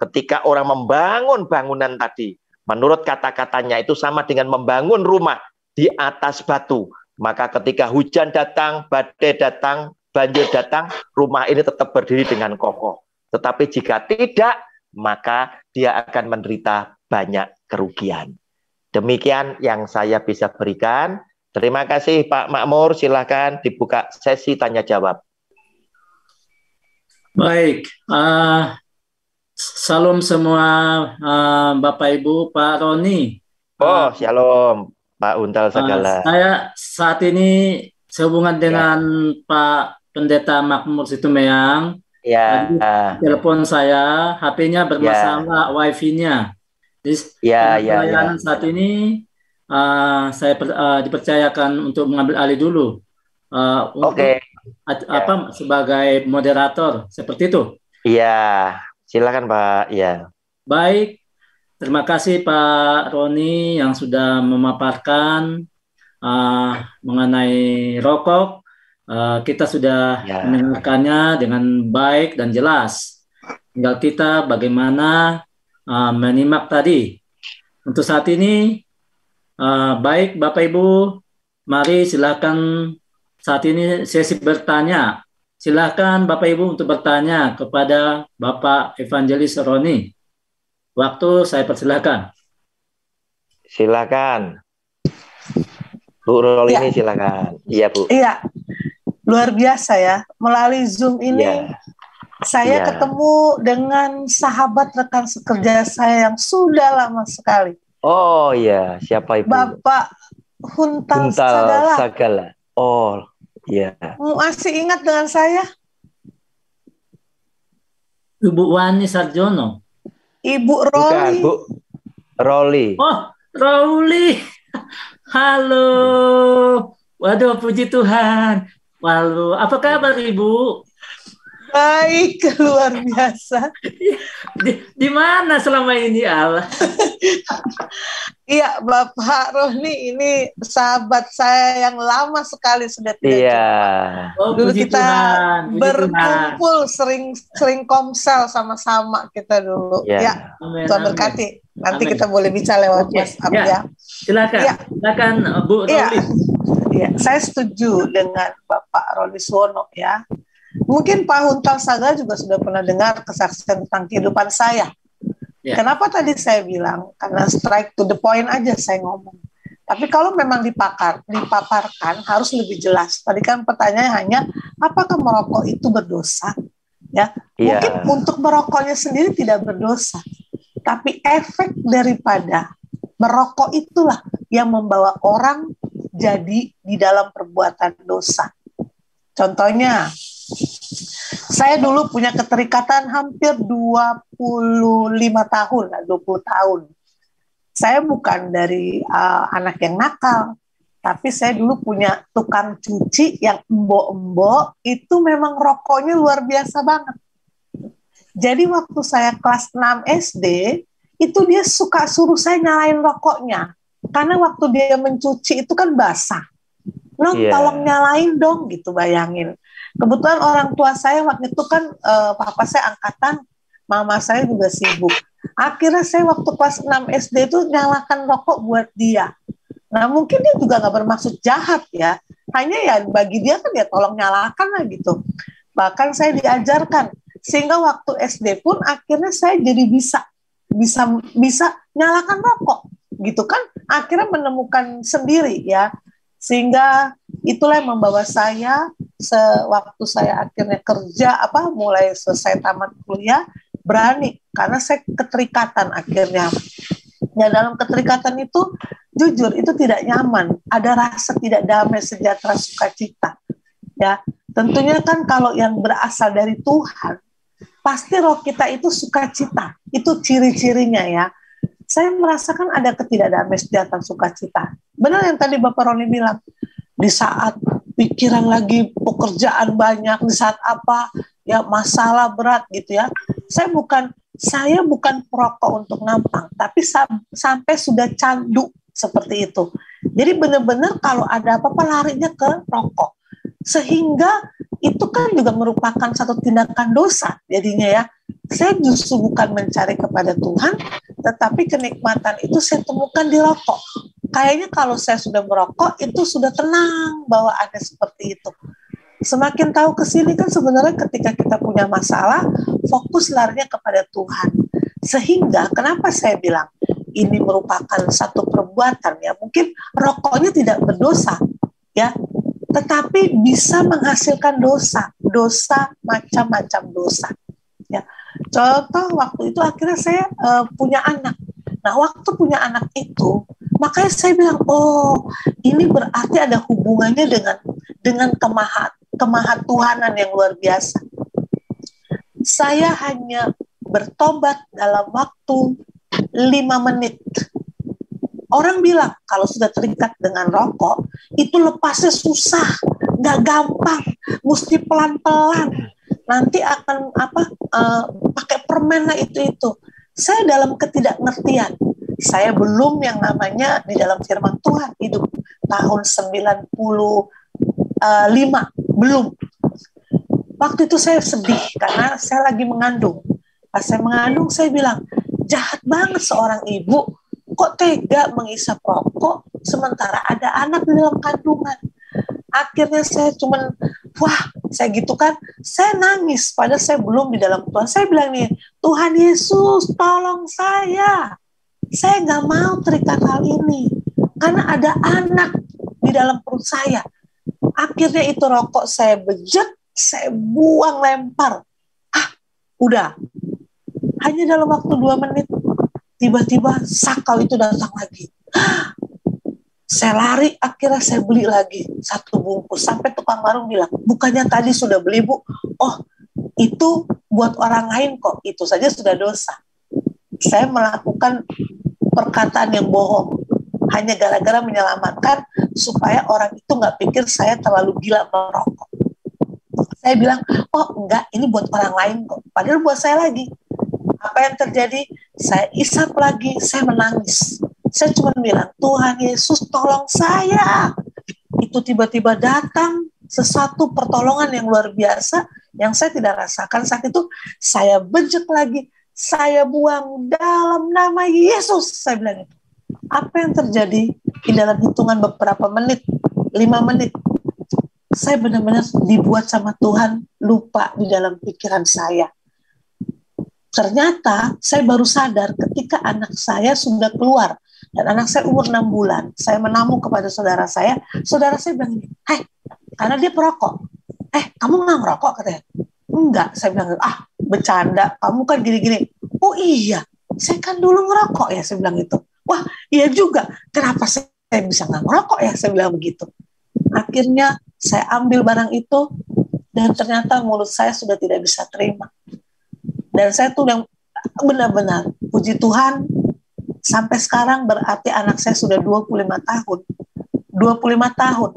[SPEAKER 2] Ketika orang membangun bangunan tadi, menurut kata-katanya itu sama dengan membangun rumah di atas batu. Maka ketika hujan datang, badai datang, banjir datang, rumah ini tetap berdiri dengan kokoh. Tetapi jika tidak, maka dia akan menderita banyak kerugian. Demikian yang saya bisa berikan. Terima kasih Pak Makmur, silahkan dibuka sesi tanya jawab.
[SPEAKER 1] Baik, uh, salam semua uh, Bapak Ibu, Pak Roni. Oh, salam ah, shalom Pak Untal segala. Uh, saya saat ini sehubungan ya. dengan ya. Pak Pendeta Makmur Situmeang. Ya. Tadi telepon saya, HP-nya bermasalah, ya. WiFi-nya. Ya, ya, ya, ya. saat ini Ah, saya per, uh, dipercayakan untuk mengambil alih dulu uh, untuk okay. yeah. apa sebagai moderator seperti itu.
[SPEAKER 2] Iya, silakan Pak. Iya.
[SPEAKER 1] Baik, terima kasih Pak Roni yang sudah memaparkan uh, mengenai rokok. Uh, kita sudah yeah. mendengarkannya dengan baik dan jelas. Tinggal kita bagaimana uh, menyimak tadi. Untuk saat ini Eh, baik, Bapak Ibu, mari silakan saat ini sesi bertanya. Silakan Bapak Ibu untuk bertanya kepada Bapak Evangelis Roni. Waktu saya persilakan. Silakan. Bu Roli ya. silakan. Iya, Bu. Iya.
[SPEAKER 3] Luar biasa ya. Melalui Zoom ini ya saya ya. ketemu dengan sahabat rekan sekerja saya yang sudah lama sekali.
[SPEAKER 1] Oh iya, siapa ibu? Bapak
[SPEAKER 3] Huntal, Huntal Sagala.
[SPEAKER 1] Sagala. Oh iya.
[SPEAKER 3] Masih ingat dengan saya?
[SPEAKER 1] Ibu Wani Sarjono. Ibu Roli. Bukan, Bu Roli. Oh, Roli. <laughs> Halo. Waduh, puji Tuhan. Walu, apa kabar Ibu? Baik, <laughs> luar biasa. Di, di mana selama ini Allah? iya,
[SPEAKER 3] Bapak Rohni ini sahabat saya yang lama sekali sudah tidak Iya.
[SPEAKER 1] Oh, dulu kita Tuhan, berkumpul
[SPEAKER 3] Tuhan. sering sering komsel sama-sama kita dulu. Ya, ya. Amen, Tuhan berkati. Nanti amen. kita boleh bicara lewat whatsapp ya. Ya. Silakan.
[SPEAKER 1] Ya. Silakan Bu iya. Rolis.
[SPEAKER 3] Ya. ya, saya setuju dengan Bapak roli suwono ya Mungkin Pak Huntal Saga juga sudah pernah dengar kesaksian tentang kehidupan saya. Yeah. Kenapa tadi saya bilang karena strike to the point aja saya ngomong. Tapi kalau memang dipakar, dipaparkan harus lebih jelas. Tadi kan pertanyaannya hanya apakah merokok itu berdosa? Ya, yeah. mungkin untuk merokoknya sendiri tidak berdosa, tapi efek daripada merokok itulah yang membawa orang jadi di dalam perbuatan dosa. Contohnya, saya dulu punya keterikatan hampir 25 tahun, 20 tahun. Saya bukan dari uh, anak yang nakal, tapi saya dulu punya tukang cuci yang embok-embok, itu memang rokoknya luar biasa banget. Jadi waktu saya kelas 6 SD, itu dia suka suruh saya nyalain rokoknya. Karena waktu dia mencuci itu kan basah. Nong, yeah. tolong nyalain dong gitu bayangin kebetulan orang tua saya waktu itu kan uh, papa saya angkatan mama saya juga sibuk akhirnya saya waktu kelas 6 SD itu nyalakan rokok buat dia nah mungkin dia juga nggak bermaksud jahat ya hanya ya bagi dia kan ya tolong nyalakan lah gitu bahkan saya diajarkan sehingga waktu SD pun akhirnya saya jadi bisa bisa bisa nyalakan rokok gitu kan akhirnya menemukan sendiri ya sehingga itulah yang membawa saya sewaktu saya akhirnya kerja apa mulai selesai tamat kuliah berani karena saya keterikatan akhirnya ya dalam keterikatan itu jujur itu tidak nyaman ada rasa tidak damai sejahtera sukacita ya tentunya kan kalau yang berasal dari Tuhan pasti roh kita itu sukacita itu ciri-cirinya ya saya merasakan ada ketidakdamaian sukacita. Benar yang tadi Bapak Roni bilang, di saat pikiran lagi pekerjaan banyak, di saat apa ya masalah berat gitu ya. Saya bukan saya bukan perokok untuk nampang, tapi sam sampai sudah candu seperti itu. Jadi benar-benar kalau ada apa-apa larinya ke rokok. Sehingga itu kan juga merupakan satu tindakan dosa jadinya ya. Saya justru bukan mencari kepada Tuhan, tetapi kenikmatan itu saya temukan di rokok. Kayaknya kalau saya sudah merokok itu sudah tenang bahwa ada seperti itu. Semakin tahu ke sini kan sebenarnya ketika kita punya masalah, fokus larinya kepada Tuhan. Sehingga kenapa saya bilang ini merupakan satu perbuatan ya. Mungkin rokoknya tidak berdosa ya, tetapi bisa menghasilkan dosa, dosa macam-macam dosa. Ya, contoh waktu itu akhirnya saya uh, punya anak nah waktu punya anak itu makanya saya bilang oh ini berarti ada hubungannya dengan dengan kemahat kemahat Tuhanan yang luar biasa saya hanya bertobat dalam waktu lima menit orang bilang kalau sudah terikat dengan rokok itu lepasnya susah nggak gampang mesti pelan-pelan nanti akan apa uh, pakai permen lah itu itu saya dalam ketidakngertian saya belum yang namanya di dalam firman Tuhan hidup tahun 95 belum waktu itu saya sedih karena saya lagi mengandung pas saya mengandung saya bilang jahat banget seorang ibu kok tega mengisap rokok sementara ada anak di dalam kandungan akhirnya saya cuman wah saya gitu kan saya nangis padahal saya belum di dalam Tuhan saya bilang nih Tuhan Yesus tolong saya saya nggak mau terikat hal ini karena ada anak di dalam perut saya akhirnya itu rokok saya bejek saya buang lempar ah udah hanya dalam waktu dua menit tiba-tiba sakau itu datang lagi saya lari, akhirnya saya beli lagi satu bungkus. Sampai tukang warung bilang, bukannya tadi sudah beli bu? Oh, itu buat orang lain kok. Itu saja sudah dosa. Saya melakukan perkataan yang bohong hanya gara-gara menyelamatkan supaya orang itu nggak pikir saya terlalu gila merokok. Saya bilang, oh enggak, ini buat orang lain kok. Padahal buat saya lagi. Apa yang terjadi? Saya isap lagi, saya menangis. Saya cuma bilang, Tuhan Yesus tolong saya. Itu tiba-tiba datang sesuatu pertolongan yang luar biasa yang saya tidak rasakan saat itu. Saya bejek lagi, saya buang dalam nama Yesus. Saya bilang itu. Apa yang terjadi di dalam hitungan beberapa menit, lima menit, saya benar-benar dibuat sama Tuhan lupa di dalam pikiran saya. Ternyata saya baru sadar ketika anak saya sudah keluar dan anak saya umur 6 bulan. Saya menamu kepada saudara saya, saudara saya bilang ini, "Hei, karena dia perokok. Eh, kamu nggak ngerokok?" katanya. "Enggak," saya bilang, "Ah, bercanda. Kamu kan gini-gini." "Oh iya, saya kan dulu ngerokok ya," saya bilang itu. "Wah, iya juga. Kenapa saya bisa nggak ngerokok ya?" saya bilang begitu. Akhirnya saya ambil barang itu dan ternyata mulut saya sudah tidak bisa terima. Dan saya tuh yang benar-benar puji Tuhan Sampai sekarang berarti anak saya sudah 25 tahun. 25 tahun.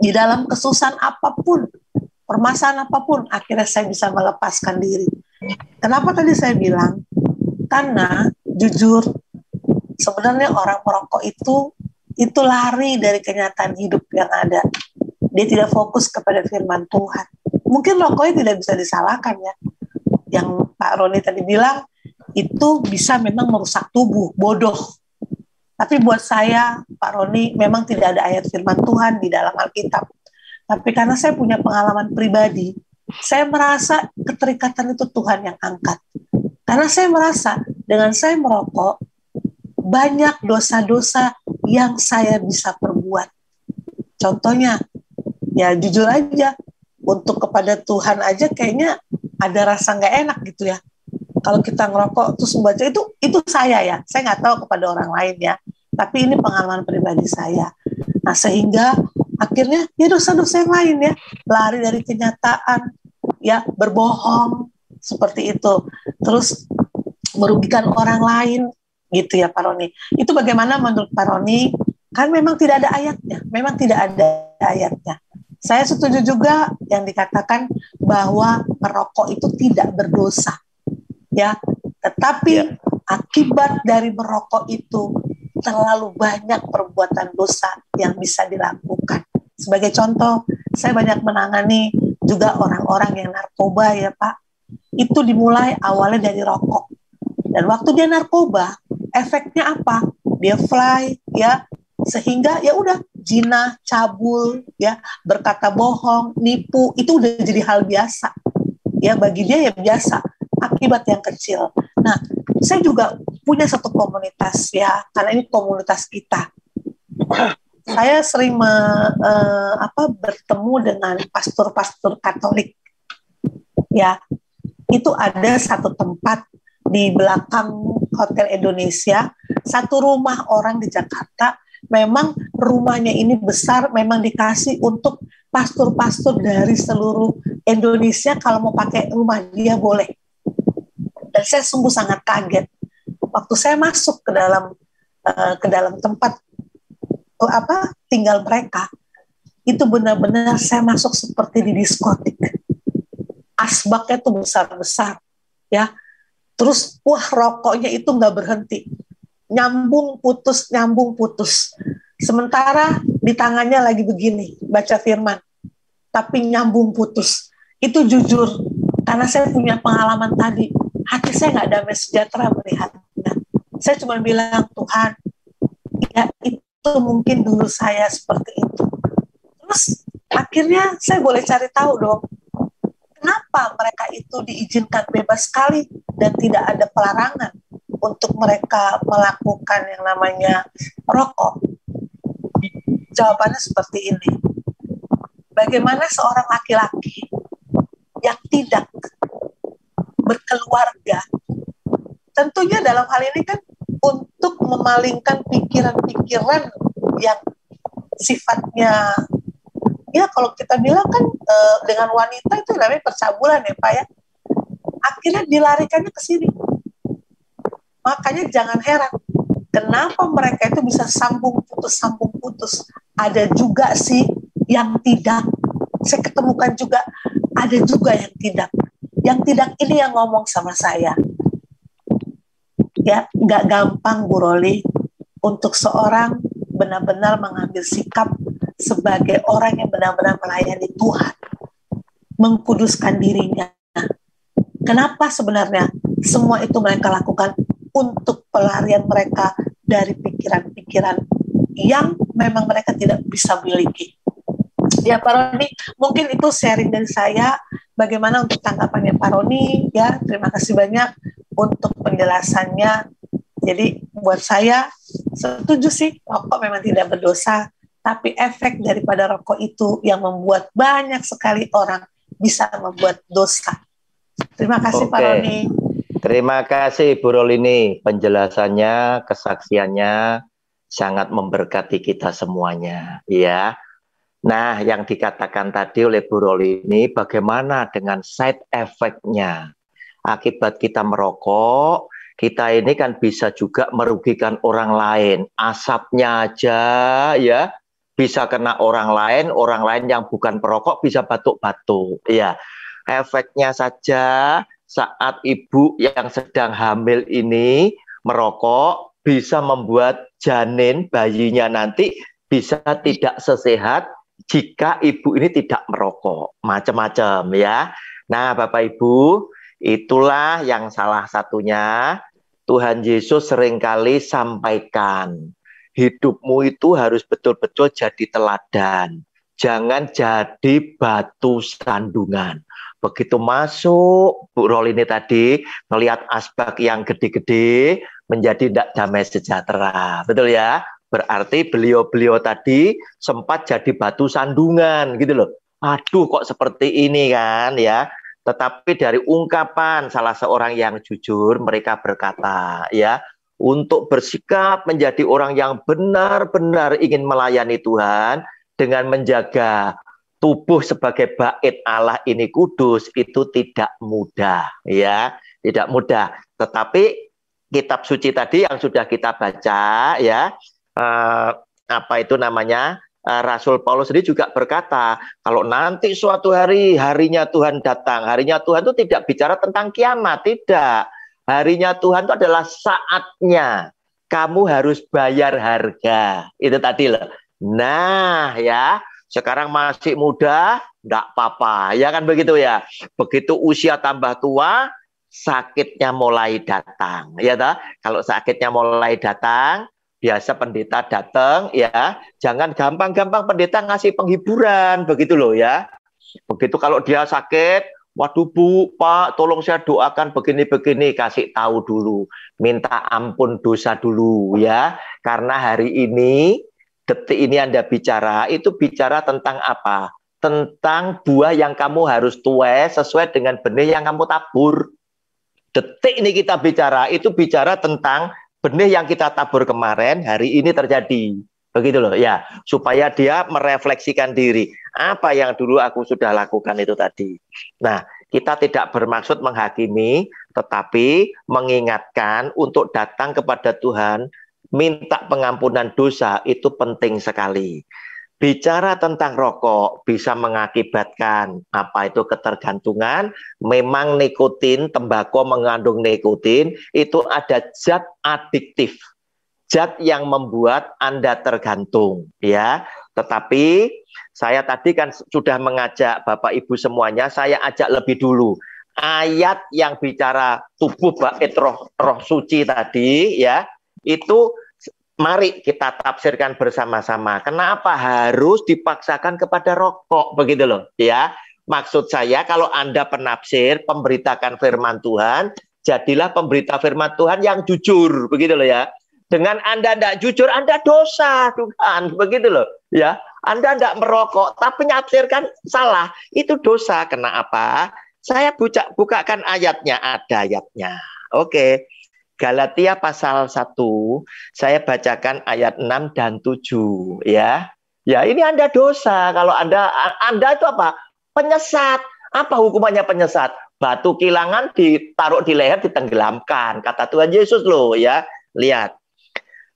[SPEAKER 3] Di dalam kesusahan apapun, permasalahan apapun, akhirnya saya bisa melepaskan diri. Kenapa tadi saya bilang? Karena jujur, sebenarnya orang merokok itu itu lari dari kenyataan hidup yang ada. Dia tidak fokus kepada firman Tuhan. Mungkin rokoknya tidak bisa disalahkan ya. Yang Pak Roni tadi bilang, itu bisa memang merusak tubuh, bodoh. Tapi buat saya, Pak Roni, memang tidak ada ayat firman Tuhan di dalam Alkitab. Tapi karena saya punya pengalaman pribadi, saya merasa keterikatan itu Tuhan yang angkat. Karena saya merasa dengan saya merokok, banyak dosa-dosa yang saya bisa perbuat. Contohnya, ya jujur aja, untuk kepada Tuhan aja kayaknya ada rasa nggak enak gitu ya kalau kita ngerokok terus membaca itu itu saya ya saya nggak tahu kepada orang lain ya tapi ini pengalaman pribadi saya nah sehingga akhirnya ya dosa-dosa yang lain ya lari dari kenyataan ya berbohong seperti itu terus merugikan orang lain gitu ya Pak Roni itu bagaimana menurut Pak Roni kan memang tidak ada ayatnya memang tidak ada ayatnya saya setuju juga yang dikatakan bahwa merokok itu tidak berdosa ya tetapi ya. akibat dari merokok itu terlalu banyak perbuatan dosa yang bisa dilakukan sebagai contoh saya banyak menangani juga orang-orang yang narkoba ya pak itu dimulai awalnya dari rokok dan waktu dia narkoba efeknya apa dia fly ya sehingga ya udah jina cabul ya berkata bohong nipu itu udah jadi hal biasa ya bagi dia ya biasa akibat yang kecil. Nah, saya juga punya satu komunitas ya, karena ini komunitas kita. Saya sering me, eh, apa, bertemu dengan pastor-pastor Katolik. Ya, itu ada satu tempat di belakang Hotel Indonesia, satu rumah orang di Jakarta, memang rumahnya ini besar, memang dikasih untuk pastor-pastor dari seluruh Indonesia kalau mau pakai rumah dia boleh dan saya sungguh sangat kaget waktu saya masuk ke dalam uh, ke dalam tempat uh, apa tinggal mereka itu benar-benar saya masuk seperti di diskotik asbaknya tuh besar-besar ya terus wah rokoknya itu nggak berhenti nyambung putus nyambung putus sementara di tangannya lagi begini baca firman tapi nyambung putus itu jujur karena saya punya pengalaman tadi hati saya nggak damai sejahtera melihatnya. Saya cuma bilang Tuhan, ya itu mungkin dulu saya seperti itu. Terus akhirnya saya boleh cari tahu dong, kenapa mereka itu diizinkan bebas sekali dan tidak ada pelarangan untuk mereka melakukan yang namanya rokok? Jawabannya seperti ini. Bagaimana seorang laki-laki yang tidak berkeluarga. Tentunya dalam hal ini kan untuk memalingkan pikiran-pikiran yang sifatnya ya kalau kita bilang kan e, dengan wanita itu namanya percabulan ya Pak ya. Akhirnya dilarikannya ke sini. Makanya jangan heran kenapa mereka itu bisa sambung putus sambung putus. Ada juga sih yang tidak. Saya ketemukan juga ada juga yang tidak yang tidak ini yang ngomong sama saya. Ya, nggak gampang Bu Roli untuk seorang benar-benar mengambil sikap sebagai orang yang benar-benar melayani Tuhan, mengkuduskan dirinya. Kenapa sebenarnya semua itu mereka lakukan untuk pelarian mereka dari pikiran-pikiran yang memang mereka tidak bisa miliki ya Pak Roni mungkin itu sharing dari saya bagaimana untuk tanggapannya Pak Roni ya terima kasih banyak untuk penjelasannya jadi buat saya setuju sih rokok memang tidak berdosa tapi efek daripada rokok itu yang membuat banyak sekali orang bisa membuat dosa terima kasih Oke. Pak Roni
[SPEAKER 2] Terima kasih Bu Rolini penjelasannya, kesaksiannya sangat memberkati kita semuanya ya. Nah, yang dikatakan tadi oleh Bu Roli ini bagaimana dengan side effect-nya? Akibat kita merokok, kita ini kan bisa juga merugikan orang lain. Asapnya aja ya bisa kena orang lain, orang lain yang bukan perokok bisa batuk-batuk. Ya. Efeknya saja saat ibu yang sedang hamil ini merokok bisa membuat janin bayinya nanti bisa tidak sesehat jika ibu ini tidak merokok, macam-macam ya. Nah, Bapak Ibu, itulah yang salah satunya Tuhan Yesus seringkali sampaikan. Hidupmu itu harus betul-betul jadi teladan. Jangan jadi batu sandungan. Begitu masuk, Bu Rolini tadi melihat asbak yang gede-gede menjadi tidak damai sejahtera. Betul ya? Berarti beliau-beliau tadi sempat jadi batu sandungan gitu loh. Aduh kok seperti ini kan ya. Tetapi dari ungkapan salah seorang yang jujur mereka berkata ya untuk bersikap menjadi orang yang benar-benar ingin melayani Tuhan dengan menjaga tubuh sebagai bait Allah ini kudus itu tidak mudah ya, tidak mudah. Tetapi kitab suci tadi yang sudah kita baca ya Eh, apa itu namanya eh, Rasul Paulus sendiri juga berkata kalau nanti suatu hari harinya Tuhan datang harinya Tuhan itu tidak bicara tentang kiamat tidak harinya Tuhan itu adalah saatnya kamu harus bayar harga itu tadi loh nah ya sekarang masih muda tidak apa-apa ya kan begitu ya begitu usia tambah tua sakitnya mulai datang ya toh kalau sakitnya mulai datang biasa pendeta datang ya jangan gampang-gampang pendeta ngasih penghiburan begitu loh ya begitu kalau dia sakit waduh bu pak tolong saya doakan begini-begini kasih tahu dulu minta ampun dosa dulu ya karena hari ini detik ini anda bicara itu bicara tentang apa tentang buah yang kamu harus tuai sesuai dengan benih yang kamu tabur detik ini kita bicara itu bicara tentang benih yang kita tabur kemarin hari ini terjadi. Begitu loh ya, supaya dia merefleksikan diri. Apa yang dulu aku sudah lakukan itu tadi. Nah, kita tidak bermaksud menghakimi, tetapi mengingatkan untuk datang kepada Tuhan, minta pengampunan dosa itu penting sekali bicara tentang rokok bisa mengakibatkan apa itu ketergantungan. Memang nikotin, tembakau mengandung nikotin, itu ada zat adiktif. Zat yang membuat Anda tergantung, ya. Tetapi saya tadi kan sudah mengajak Bapak Ibu semuanya, saya ajak lebih dulu. Ayat yang bicara tubuh bait roh, roh suci tadi ya, itu mari kita tafsirkan bersama-sama. Kenapa harus dipaksakan kepada rokok begitu loh, ya? Maksud saya kalau Anda penafsir, pemberitakan firman Tuhan, jadilah pemberita firman Tuhan yang jujur, begitu loh ya. Dengan Anda tidak jujur, Anda dosa Tuhan, begitu loh ya. Anda tidak merokok, tapi nyatirkan salah, itu dosa. Kenapa? Saya buka, bukakan ayatnya, ada ayatnya. Oke, Galatia pasal 1 saya bacakan ayat 6 dan 7 ya. Ya, ini Anda dosa kalau Anda Anda itu apa? Penyesat. Apa hukumannya penyesat? Batu kilangan ditaruh di leher ditenggelamkan. Kata Tuhan Yesus loh ya. Lihat.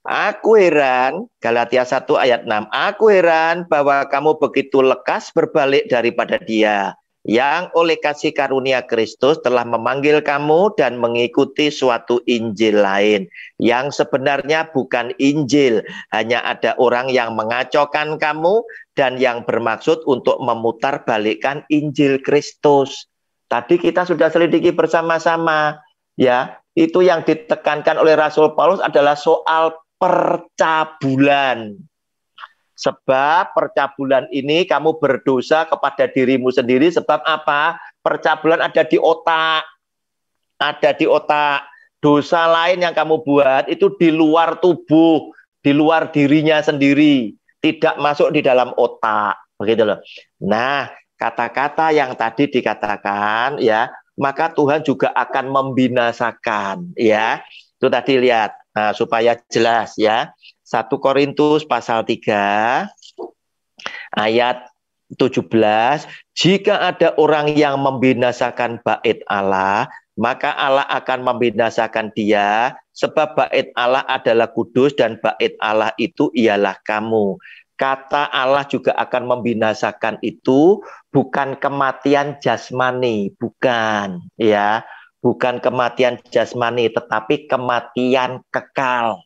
[SPEAKER 2] Aku heran, Galatia 1 ayat 6. Aku heran bahwa kamu begitu lekas berbalik daripada dia yang oleh kasih karunia Kristus telah memanggil kamu dan mengikuti suatu Injil lain yang sebenarnya bukan Injil, hanya ada orang yang mengacaukan kamu dan yang bermaksud untuk memutarbalikkan Injil Kristus. Tadi kita sudah selidiki bersama-sama, ya. Itu yang ditekankan oleh Rasul Paulus adalah soal percabulan. Sebab percabulan ini kamu berdosa kepada dirimu sendiri. Sebab apa? Percabulan ada di otak. Ada di otak. Dosa lain yang kamu buat itu di luar tubuh, di luar dirinya sendiri, tidak masuk di dalam otak. Begitu loh. Nah, kata-kata yang tadi dikatakan ya, maka Tuhan juga akan membinasakan ya. Itu tadi lihat nah, supaya jelas ya. 1 Korintus pasal 3 ayat 17 jika ada orang yang membinasakan bait Allah maka Allah akan membinasakan dia sebab bait Allah adalah kudus dan bait Allah itu ialah kamu kata Allah juga akan membinasakan itu bukan kematian jasmani bukan ya bukan kematian jasmani tetapi kematian kekal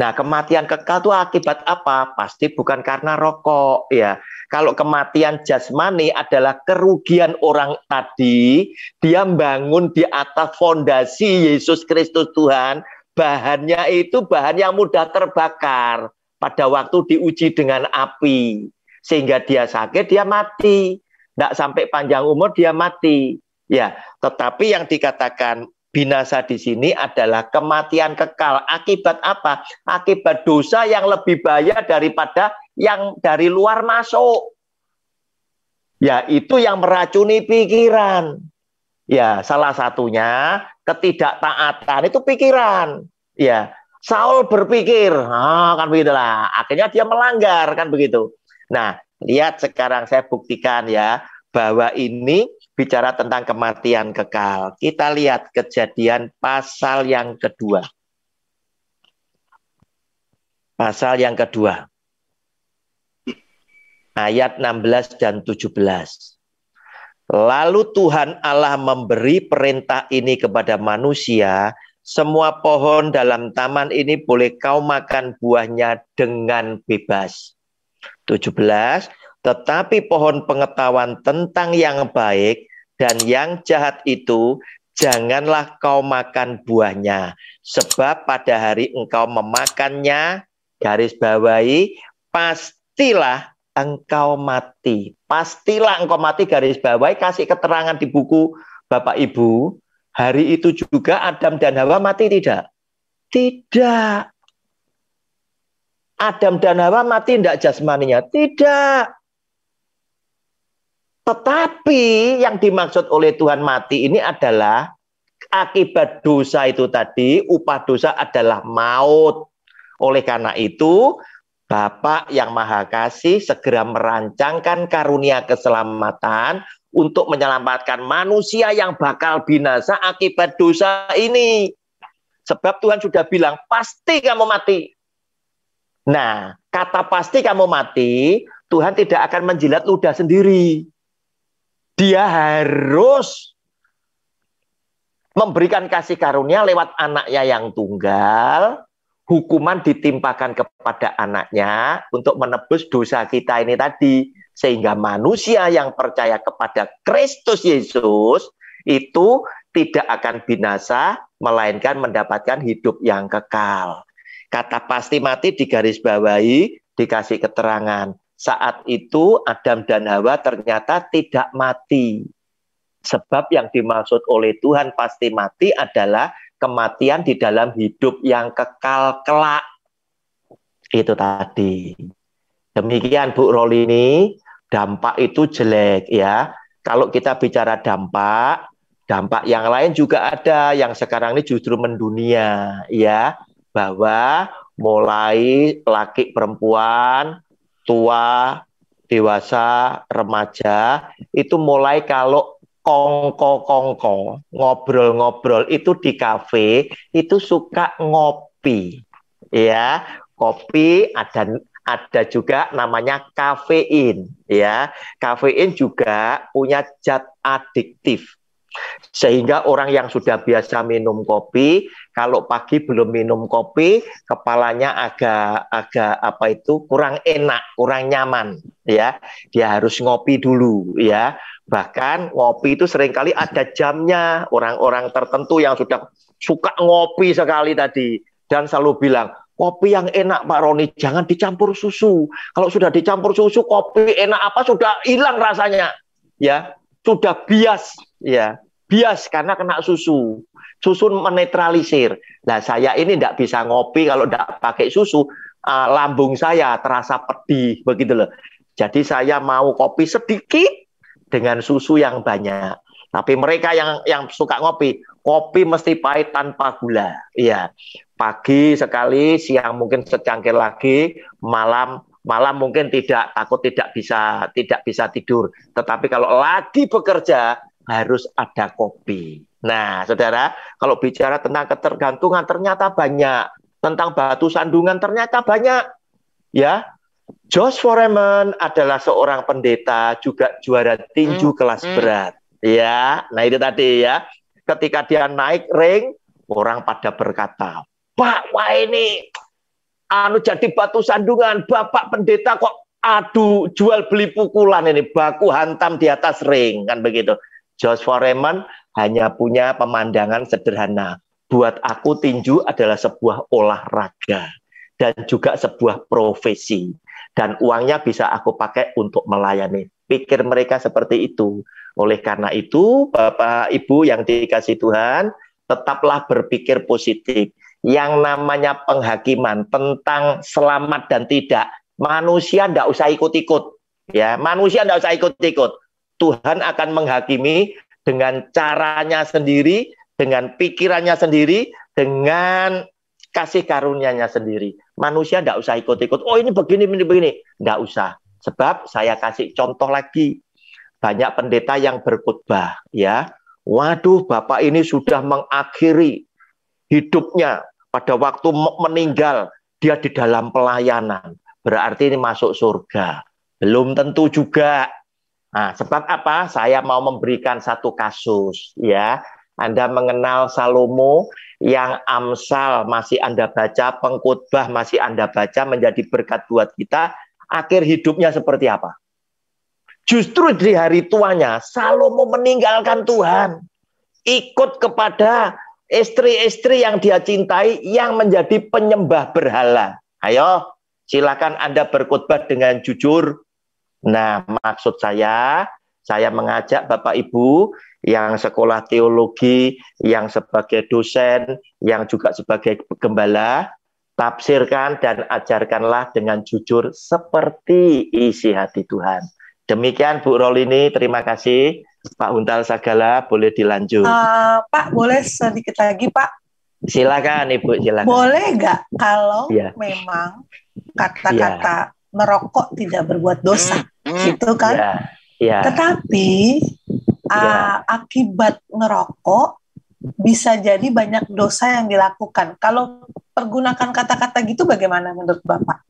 [SPEAKER 2] Nah, kematian kekal itu akibat apa? Pasti bukan karena rokok ya. Kalau kematian jasmani adalah kerugian orang tadi, dia bangun di atas fondasi Yesus Kristus Tuhan, bahannya itu bahan yang mudah terbakar pada waktu diuji dengan api. Sehingga dia sakit, dia mati. Tidak sampai panjang umur, dia mati. Ya, tetapi yang dikatakan binasa di sini adalah kematian kekal. Akibat apa? Akibat dosa yang lebih bahaya daripada yang dari luar masuk. Ya itu yang meracuni pikiran. Ya, salah satunya ketidaktaatan itu pikiran. Ya, Saul berpikir, ah, kan begitulah. Akhirnya dia melanggar, kan begitu. Nah, lihat sekarang saya buktikan ya bahwa ini bicara tentang kematian kekal. Kita lihat kejadian pasal yang kedua. Pasal yang kedua. Ayat 16 dan 17. Lalu Tuhan Allah memberi perintah ini kepada manusia, semua pohon dalam taman ini boleh kau makan buahnya dengan bebas. 17. Tetapi pohon pengetahuan tentang yang baik dan yang jahat itu janganlah kau makan buahnya, sebab pada hari engkau memakannya, garis bawahi, pastilah engkau mati. Pastilah engkau mati, garis bawahi, kasih keterangan di buku Bapak Ibu, hari itu juga Adam dan Hawa mati tidak? Tidak. Adam dan Hawa mati tidak jasmaninya? Tidak. Tetapi yang dimaksud oleh Tuhan mati ini adalah akibat dosa itu tadi, upah dosa adalah maut. Oleh karena itu, Bapak yang Maha Kasih segera merancangkan karunia keselamatan untuk menyelamatkan manusia yang bakal binasa akibat dosa ini. Sebab Tuhan sudah bilang, pasti kamu mati. Nah, kata pasti kamu mati, Tuhan tidak akan menjilat ludah sendiri dia harus memberikan kasih karunia lewat anaknya yang tunggal, hukuman ditimpakan kepada anaknya untuk menebus dosa kita ini tadi. Sehingga manusia yang percaya kepada Kristus Yesus itu tidak akan binasa, melainkan mendapatkan hidup yang kekal. Kata pasti mati di garis bawahi dikasih keterangan. Saat itu Adam dan Hawa ternyata tidak mati. Sebab yang dimaksud oleh Tuhan pasti mati adalah kematian di dalam hidup yang kekal kelak. Itu tadi. Demikian Bu Rolini, dampak itu jelek ya. Kalau kita bicara dampak, dampak yang lain juga ada yang sekarang ini justru mendunia ya, bahwa mulai laki perempuan tua, dewasa, remaja itu mulai kalau kongko kongko ngobrol-ngobrol itu di kafe itu suka ngopi ya kopi ada ada juga namanya kafein ya kafein juga punya zat adiktif sehingga orang yang sudah biasa minum kopi, kalau pagi belum minum kopi, kepalanya agak agak apa itu kurang enak, kurang nyaman, ya. Dia harus ngopi dulu, ya. Bahkan ngopi itu seringkali ada jamnya orang-orang tertentu yang sudah suka ngopi sekali tadi dan selalu bilang kopi yang enak Pak Roni jangan dicampur susu kalau sudah dicampur susu kopi enak apa sudah hilang rasanya ya sudah bias ya bias karena kena susu. Susu menetralisir. Nah, saya ini tidak bisa ngopi kalau tidak pakai susu, uh, lambung saya terasa pedih begitu loh. Jadi saya mau kopi sedikit dengan susu yang banyak. Tapi mereka yang yang suka ngopi, kopi mesti pahit tanpa gula. Iya. Pagi sekali, siang mungkin secangkir lagi, malam malam mungkin tidak takut tidak bisa tidak bisa tidur. Tetapi kalau lagi bekerja, harus ada kopi. Nah, saudara, kalau bicara tentang ketergantungan ternyata banyak. Tentang batu sandungan ternyata banyak. Ya, Josh Foreman adalah seorang pendeta juga juara tinju hmm. kelas hmm. berat. Ya, nah itu tadi ya. Ketika dia naik ring, orang pada berkata, Pak, wah ini anu jadi batu sandungan, Bapak pendeta kok adu jual beli pukulan ini, baku hantam di atas ring kan begitu. George Foreman hanya punya pemandangan sederhana. Buat aku tinju adalah sebuah olahraga dan juga sebuah profesi. Dan uangnya bisa aku pakai untuk melayani. Pikir mereka seperti itu. Oleh karena itu, Bapak Ibu yang dikasih Tuhan, tetaplah berpikir positif. Yang namanya penghakiman tentang selamat dan tidak, manusia tidak usah ikut-ikut. Ya, manusia tidak usah ikut-ikut. Tuhan akan menghakimi dengan caranya sendiri, dengan pikirannya sendiri, dengan kasih karunia-Nya sendiri. Manusia tidak usah ikut-ikut. Oh ini begini, ini begini. Tidak usah. Sebab saya kasih contoh lagi. Banyak pendeta yang berkutbah. ya. Waduh, bapak ini sudah mengakhiri hidupnya pada waktu meninggal. Dia di dalam pelayanan. Berarti ini masuk surga. Belum tentu juga Nah, sebab apa? Saya mau memberikan satu kasus, ya. Anda mengenal Salomo yang Amsal masih Anda baca, pengkhotbah masih Anda baca menjadi berkat buat kita, akhir hidupnya seperti apa? Justru di hari tuanya Salomo meninggalkan Tuhan, ikut kepada istri-istri yang dia cintai yang menjadi penyembah berhala. Ayo, silakan Anda berkhotbah dengan jujur, Nah, maksud saya, saya mengajak Bapak Ibu yang sekolah teologi, yang sebagai dosen, yang juga sebagai gembala, tafsirkan dan ajarkanlah dengan jujur seperti isi hati Tuhan. Demikian Bu Rolini, terima kasih. Pak Untal Sagala, boleh dilanjut.
[SPEAKER 3] Uh, Pak, boleh sedikit lagi Pak?
[SPEAKER 2] Silakan Ibu, silakan.
[SPEAKER 3] Boleh nggak kalau ya. memang
[SPEAKER 2] iya. kata-kata
[SPEAKER 3] ya merokok tidak berbuat dosa. Hmm. gitu kan. Ya, ya. Tetapi ya. akibat ngerokok bisa jadi banyak dosa yang dilakukan. Kalau pergunakan kata-kata gitu bagaimana menurut Bapak?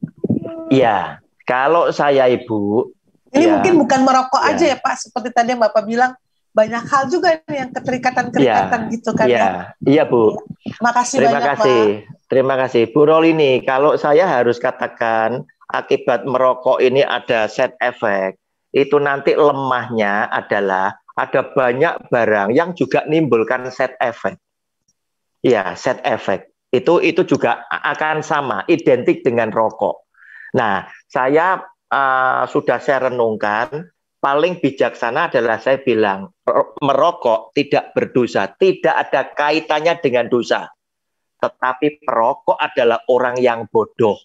[SPEAKER 2] Iya, kalau saya Ibu ini ya. mungkin
[SPEAKER 3] bukan merokok ya. aja ya Pak, seperti tadi yang Bapak bilang banyak hal juga yang keterikatan-keterikatan ya. gitu kan iya. ya.
[SPEAKER 2] Iya, Bu. Makasih Terima banyak kasih. Pak. Terima kasih Bu Rolini. Kalau saya harus katakan akibat merokok ini ada set efek Itu nanti lemahnya adalah ada banyak barang yang juga nimbulkan set efek Ya, set efek Itu itu juga akan sama, identik dengan rokok. Nah, saya uh, sudah saya renungkan paling bijaksana adalah saya bilang merokok tidak berdosa, tidak ada kaitannya dengan dosa. Tetapi perokok adalah orang yang bodoh.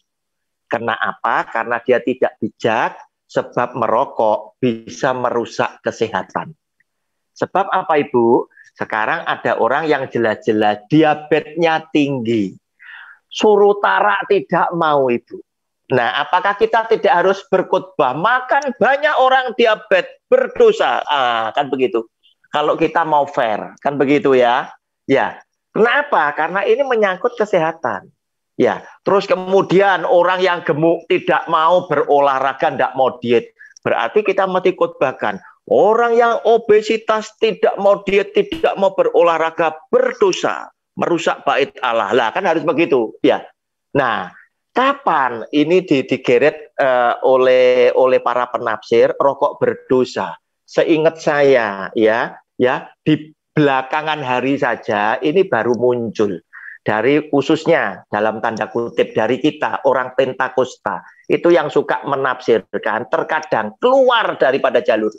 [SPEAKER 2] Kena apa? Karena dia tidak bijak, sebab merokok bisa merusak kesehatan. Sebab apa Ibu? Sekarang ada orang yang jelas-jelas diabetesnya tinggi. Suruh tarak tidak mau Ibu. Nah, apakah kita tidak harus berkutbah? Makan banyak orang diabetes berdosa. Ah, kan begitu. Kalau kita mau fair, kan begitu ya. Ya. Kenapa? Karena ini menyangkut kesehatan. Ya, terus kemudian orang yang gemuk tidak mau berolahraga, tidak mau diet. Berarti kita mati khotbahkan. Orang yang obesitas tidak mau diet, tidak mau berolahraga, berdosa, merusak bait Allah. Lah kan harus begitu, ya. Nah, kapan ini digeret uh, oleh oleh para penafsir rokok berdosa? Seingat saya, ya, ya di belakangan hari saja ini baru muncul dari khususnya dalam tanda kutip dari kita orang Pentakosta itu yang suka menafsirkan terkadang keluar daripada jalur.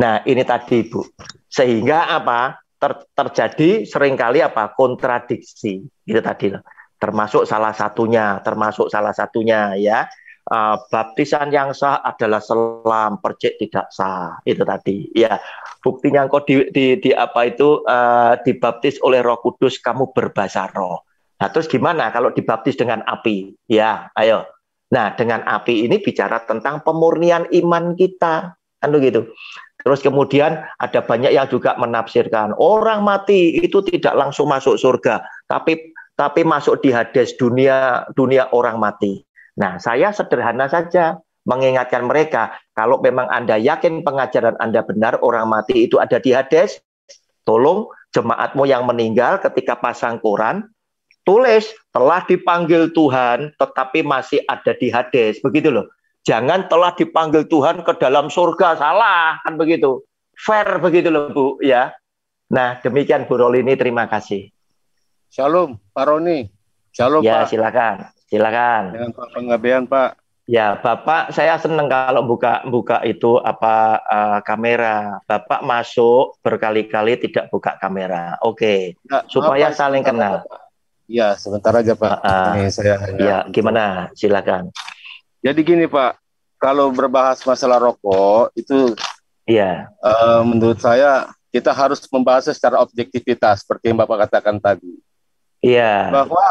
[SPEAKER 2] Nah, ini tadi Bu Sehingga apa? Ter terjadi seringkali apa? kontradiksi. Itu tadi loh. Termasuk salah satunya, termasuk salah satunya ya uh, baptisan yang sah adalah selam percik tidak sah itu tadi ya buktinya engkau di, di, di apa itu uh, dibaptis oleh Roh Kudus kamu berbahasa roh nah terus gimana kalau dibaptis dengan api ya ayo nah dengan api ini bicara tentang pemurnian iman kita kan gitu Terus kemudian ada banyak yang juga menafsirkan orang mati itu tidak langsung masuk surga, tapi tapi masuk di hades dunia dunia orang mati. Nah, saya sederhana saja mengingatkan mereka, kalau memang Anda yakin pengajaran Anda benar, orang mati itu ada di Hades, tolong jemaatmu yang meninggal ketika pasang koran, tulis telah dipanggil Tuhan tetapi masih ada di Hades, begitu loh. Jangan telah dipanggil Tuhan ke dalam surga, salah kan begitu. Fair begitu loh Bu ya. Nah demikian Bu Rolini, terima kasih. Shalom Pak Roni. Shalom, ya, Pak. silakan, silakan. Dengan Pak Penggabean, Pak. Ya, Bapak, saya senang kalau buka buka itu apa uh, kamera. Bapak masuk berkali-kali tidak buka kamera. Oke, okay. Nah, supaya apa, saling kenal. Iya, sebentar aja, Pak. Uh, Ini saya. Ya, gimana? Silakan.
[SPEAKER 6] Jadi gini, Pak. Kalau berbahas masalah rokok itu Iya. Uh, menurut saya kita harus membahas secara objektivitas seperti yang Bapak katakan tadi. Iya. Bahwa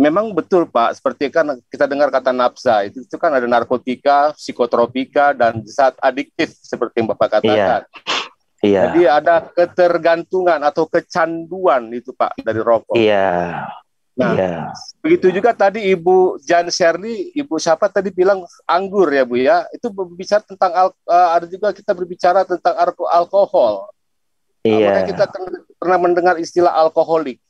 [SPEAKER 6] memang betul Pak, seperti kan kita dengar kata nafsa itu, itu kan ada narkotika, psikotropika dan zat adiktif seperti yang Bapak katakan. Iya. Iya. Jadi ada ketergantungan atau kecanduan itu Pak dari rokok.
[SPEAKER 2] Iya. Nah, iya.
[SPEAKER 6] begitu juga tadi Ibu Jan Sherly, Ibu siapa tadi bilang anggur ya Bu ya, itu berbicara tentang al eh, ada juga kita berbicara tentang alkohol.
[SPEAKER 2] Iya. Apakah kita
[SPEAKER 6] pernah mendengar istilah alkoholik?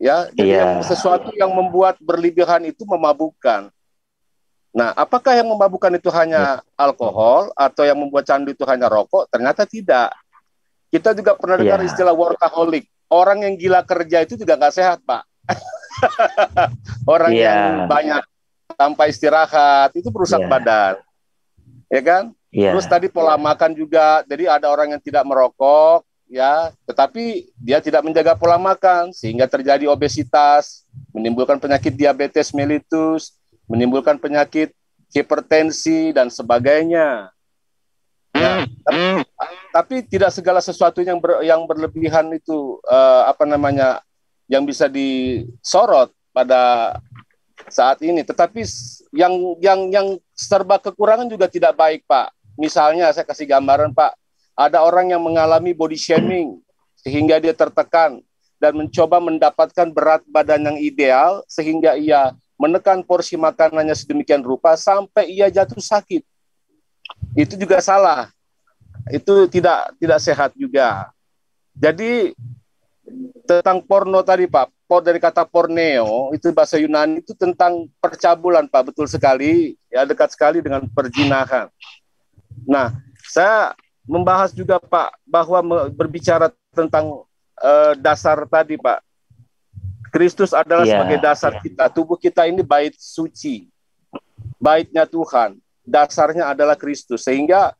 [SPEAKER 6] ya jadi yeah. sesuatu yang membuat berlebihan itu memabukkan nah apakah yang memabukkan itu hanya ya. alkohol atau yang membuat candu itu hanya rokok ternyata tidak kita juga pernah iya. dengar yeah. istilah workaholic orang yang gila kerja itu juga nggak sehat pak <laughs> orang yeah. yang banyak tanpa istirahat itu merusak yeah. badan ya kan yeah. terus tadi pola makan juga jadi ada orang yang tidak merokok ya, tetapi dia tidak menjaga pola makan sehingga terjadi obesitas, menimbulkan penyakit diabetes mellitus, menimbulkan penyakit hipertensi dan sebagainya.
[SPEAKER 1] Ya, tapi,
[SPEAKER 6] tapi tidak segala sesuatu yang ber, yang berlebihan itu uh, apa namanya yang bisa disorot pada saat ini. Tetapi yang yang yang serba kekurangan juga tidak baik, Pak. Misalnya saya kasih gambaran, Pak ada orang yang mengalami body shaming sehingga dia tertekan dan mencoba mendapatkan berat badan yang ideal sehingga ia menekan porsi makanannya sedemikian rupa sampai ia jatuh sakit. Itu juga salah. Itu tidak tidak sehat juga. Jadi tentang porno tadi Pak, por dari kata porneo itu bahasa Yunani itu tentang percabulan Pak, betul sekali, ya dekat sekali dengan perzinahan. Nah, saya membahas juga Pak bahwa berbicara tentang uh, dasar tadi Pak. Kristus adalah yeah, sebagai dasar yeah. kita. Tubuh kita ini bait suci. Baitnya Tuhan. Dasarnya adalah Kristus. Sehingga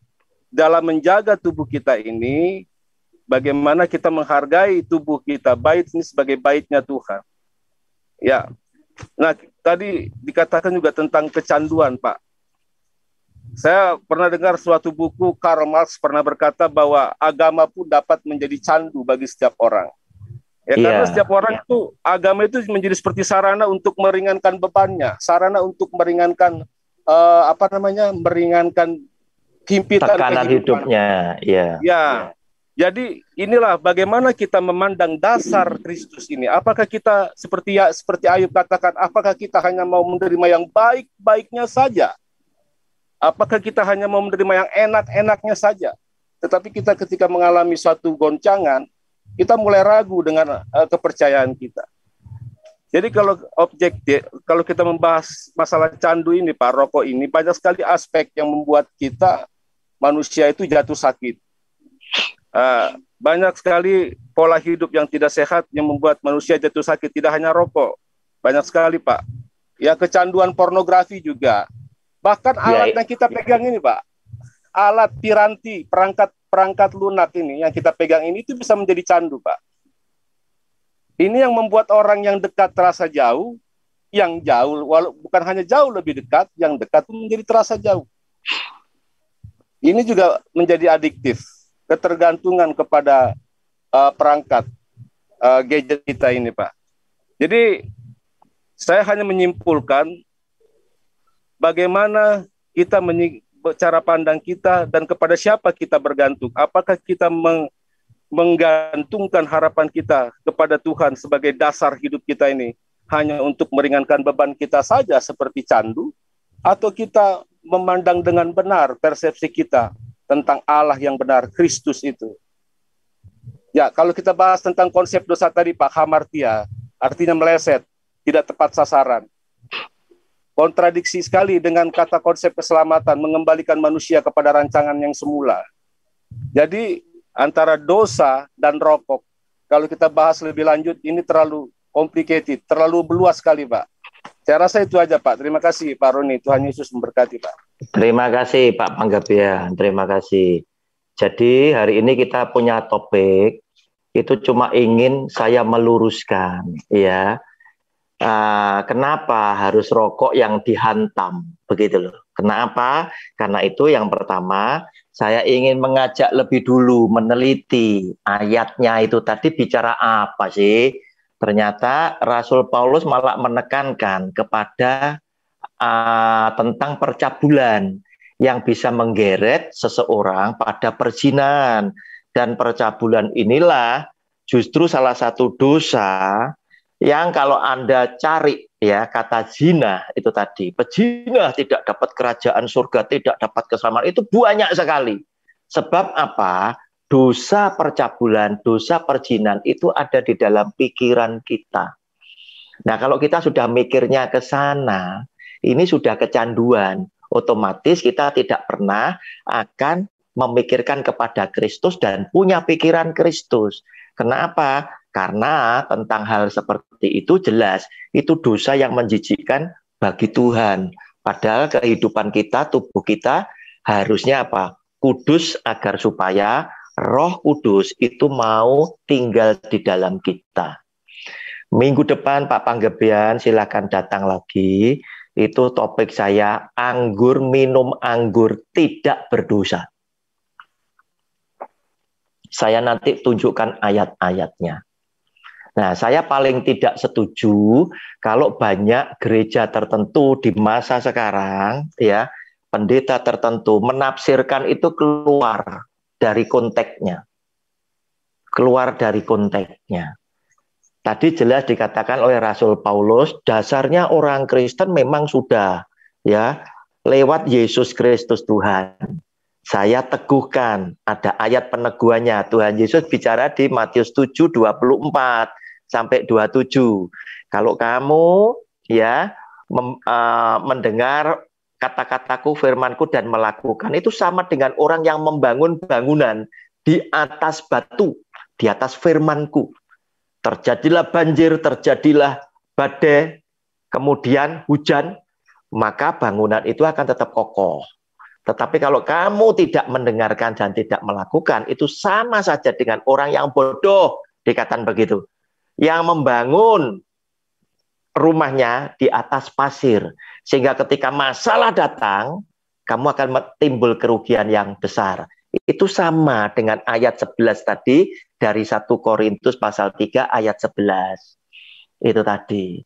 [SPEAKER 6] dalam menjaga tubuh kita ini bagaimana kita menghargai tubuh kita bait ini sebagai baitnya Tuhan. Ya. Nah, tadi dikatakan juga tentang kecanduan, Pak. Saya pernah dengar suatu buku Karl Marx pernah berkata bahwa agama pun dapat menjadi candu bagi setiap orang. Ya yeah. karena setiap orang yeah. itu agama itu menjadi seperti sarana untuk meringankan bebannya, sarana untuk meringankan uh, apa namanya? meringankan
[SPEAKER 2] kimpitan tekanan kehidupan. hidupnya, ya.
[SPEAKER 1] Yeah.
[SPEAKER 6] Ya. Jadi inilah bagaimana kita memandang dasar Kristus ini. Apakah kita seperti ya seperti Ayub katakan, apakah kita hanya mau menerima yang baik-baiknya saja? Apakah kita hanya mau menerima yang enak-enaknya saja? Tetapi kita ketika mengalami suatu goncangan, kita mulai ragu dengan uh, kepercayaan kita. Jadi kalau objektif, kalau kita membahas masalah candu ini, Pak, rokok ini, banyak sekali aspek yang membuat kita manusia itu jatuh sakit. Uh, banyak sekali pola hidup yang tidak sehat yang membuat manusia jatuh sakit, tidak hanya rokok. Banyak sekali, Pak. Ya kecanduan pornografi juga. Bahkan ya, alat ya, yang kita pegang ini, Pak, alat piranti, perangkat perangkat lunak ini yang kita pegang ini itu bisa menjadi candu, Pak. Ini yang membuat orang yang dekat terasa jauh, yang jauh walau bukan hanya jauh lebih dekat, yang dekat pun menjadi terasa jauh. Ini juga menjadi adiktif, ketergantungan kepada uh, perangkat uh, gadget kita ini, Pak. Jadi saya hanya menyimpulkan bagaimana kita cara pandang kita dan kepada siapa kita bergantung. Apakah kita meng menggantungkan harapan kita kepada Tuhan sebagai dasar hidup kita ini hanya untuk meringankan beban kita saja seperti candu atau kita memandang dengan benar persepsi kita tentang Allah yang benar Kristus itu. Ya, kalau kita bahas tentang konsep dosa tadi Pak Hamartia, artinya meleset, tidak tepat sasaran. Kontradiksi sekali dengan kata konsep keselamatan mengembalikan manusia kepada rancangan yang semula. Jadi antara dosa dan rokok, kalau kita bahas lebih lanjut ini terlalu complicated, terlalu beluas sekali, Pak. Saya rasa itu aja, Pak. Terima kasih, Pak Roni. Tuhan Yesus memberkati, Pak.
[SPEAKER 2] Terima kasih, Pak Panggabian. Terima kasih. Jadi hari ini kita punya topik itu cuma ingin saya meluruskan ya uh, kenapa harus rokok yang dihantam begitu loh. Kenapa? Karena itu yang pertama saya ingin mengajak lebih dulu meneliti ayatnya itu tadi bicara apa sih? Ternyata Rasul Paulus malah menekankan kepada uh, tentang percabulan yang bisa menggeret seseorang pada perzinahan dan percabulan inilah justru salah satu dosa yang kalau Anda cari ya kata zina itu tadi, pezina tidak dapat kerajaan surga, tidak dapat keselamatan itu banyak sekali. Sebab apa? Dosa percabulan, dosa perjinan itu ada di dalam pikiran kita. Nah, kalau kita sudah mikirnya ke sana, ini sudah kecanduan. Otomatis kita tidak pernah akan memikirkan kepada Kristus dan punya pikiran Kristus. Kenapa? Karena tentang hal seperti itu jelas itu dosa yang menjijikkan bagi Tuhan. Padahal kehidupan kita, tubuh kita harusnya apa? Kudus agar supaya Roh Kudus itu mau tinggal di dalam kita. Minggu depan Pak Panggebian silakan datang lagi. Itu topik saya anggur minum anggur tidak berdosa. Saya nanti tunjukkan ayat-ayatnya. Nah, saya paling tidak setuju kalau banyak gereja tertentu di masa sekarang ya, pendeta tertentu menafsirkan itu keluar dari konteksnya. Keluar dari konteksnya. Tadi jelas dikatakan oleh Rasul Paulus, dasarnya orang Kristen memang sudah ya lewat Yesus Kristus Tuhan. Saya teguhkan, ada ayat peneguhannya. Tuhan Yesus bicara di Matius 7, 24 sampai 27. Kalau kamu ya mem, uh, mendengar kata-kataku, firmanku dan melakukan itu sama dengan orang yang membangun bangunan di atas batu, di atas firmanku. Terjadilah banjir, terjadilah badai, kemudian hujan, maka bangunan itu akan tetap kokoh. Tetapi kalau kamu tidak mendengarkan dan tidak melakukan, itu sama saja dengan orang yang bodoh, dikatakan begitu yang membangun rumahnya di atas pasir sehingga ketika masalah datang kamu akan timbul kerugian yang besar. Itu sama dengan ayat 11 tadi dari 1 Korintus pasal 3 ayat 11. Itu tadi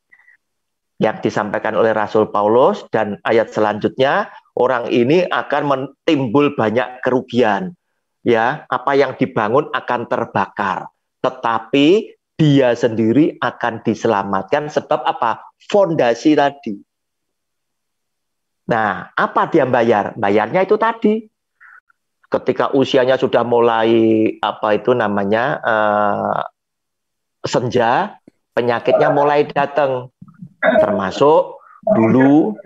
[SPEAKER 2] yang disampaikan oleh Rasul Paulus dan ayat selanjutnya orang ini akan timbul banyak kerugian. Ya, apa yang dibangun akan terbakar. Tetapi dia sendiri akan diselamatkan sebab apa? Fondasi tadi. Nah, apa dia bayar? Bayarnya itu tadi. Ketika usianya sudah mulai apa itu namanya uh, senja, penyakitnya mulai datang. Termasuk dulu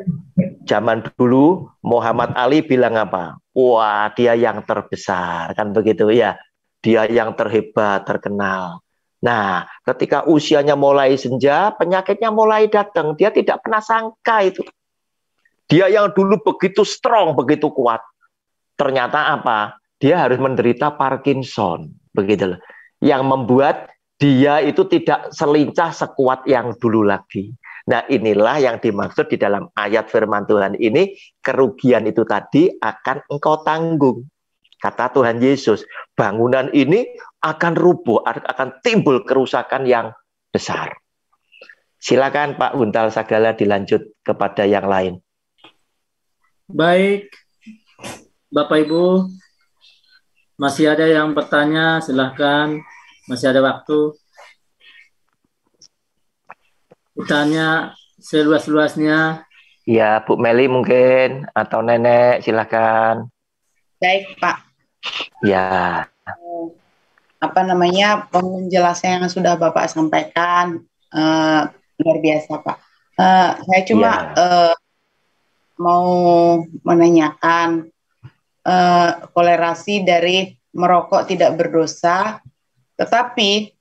[SPEAKER 2] zaman dulu Muhammad Ali bilang apa? Wah, dia yang terbesar kan begitu ya. Dia yang terhebat, terkenal. Nah, ketika usianya mulai senja, penyakitnya mulai datang. Dia tidak pernah sangka itu. Dia yang dulu begitu strong, begitu kuat. Ternyata apa? Dia harus menderita Parkinson, begitu loh. Yang membuat dia itu tidak selincah sekuat yang dulu lagi. Nah, inilah yang dimaksud di dalam ayat firman Tuhan ini, kerugian itu tadi akan engkau tanggung. Kata Tuhan Yesus, bangunan ini akan rubuh, akan timbul kerusakan yang besar. Silakan Pak Untal Sagala dilanjut kepada yang lain.
[SPEAKER 1] Baik, Bapak Ibu, masih ada yang bertanya, silahkan. Masih ada waktu. Bertanya seluas-luasnya.
[SPEAKER 2] Ya, Bu Meli mungkin, atau Nenek, silahkan. Baik, Pak. Ya
[SPEAKER 4] apa namanya penjelasan yang sudah Bapak sampaikan uh, luar biasa Pak. Uh, saya cuma yeah. Iya. uh, mau menanyakan uh, eh, kolerasi dari merokok tidak berdosa, tetapi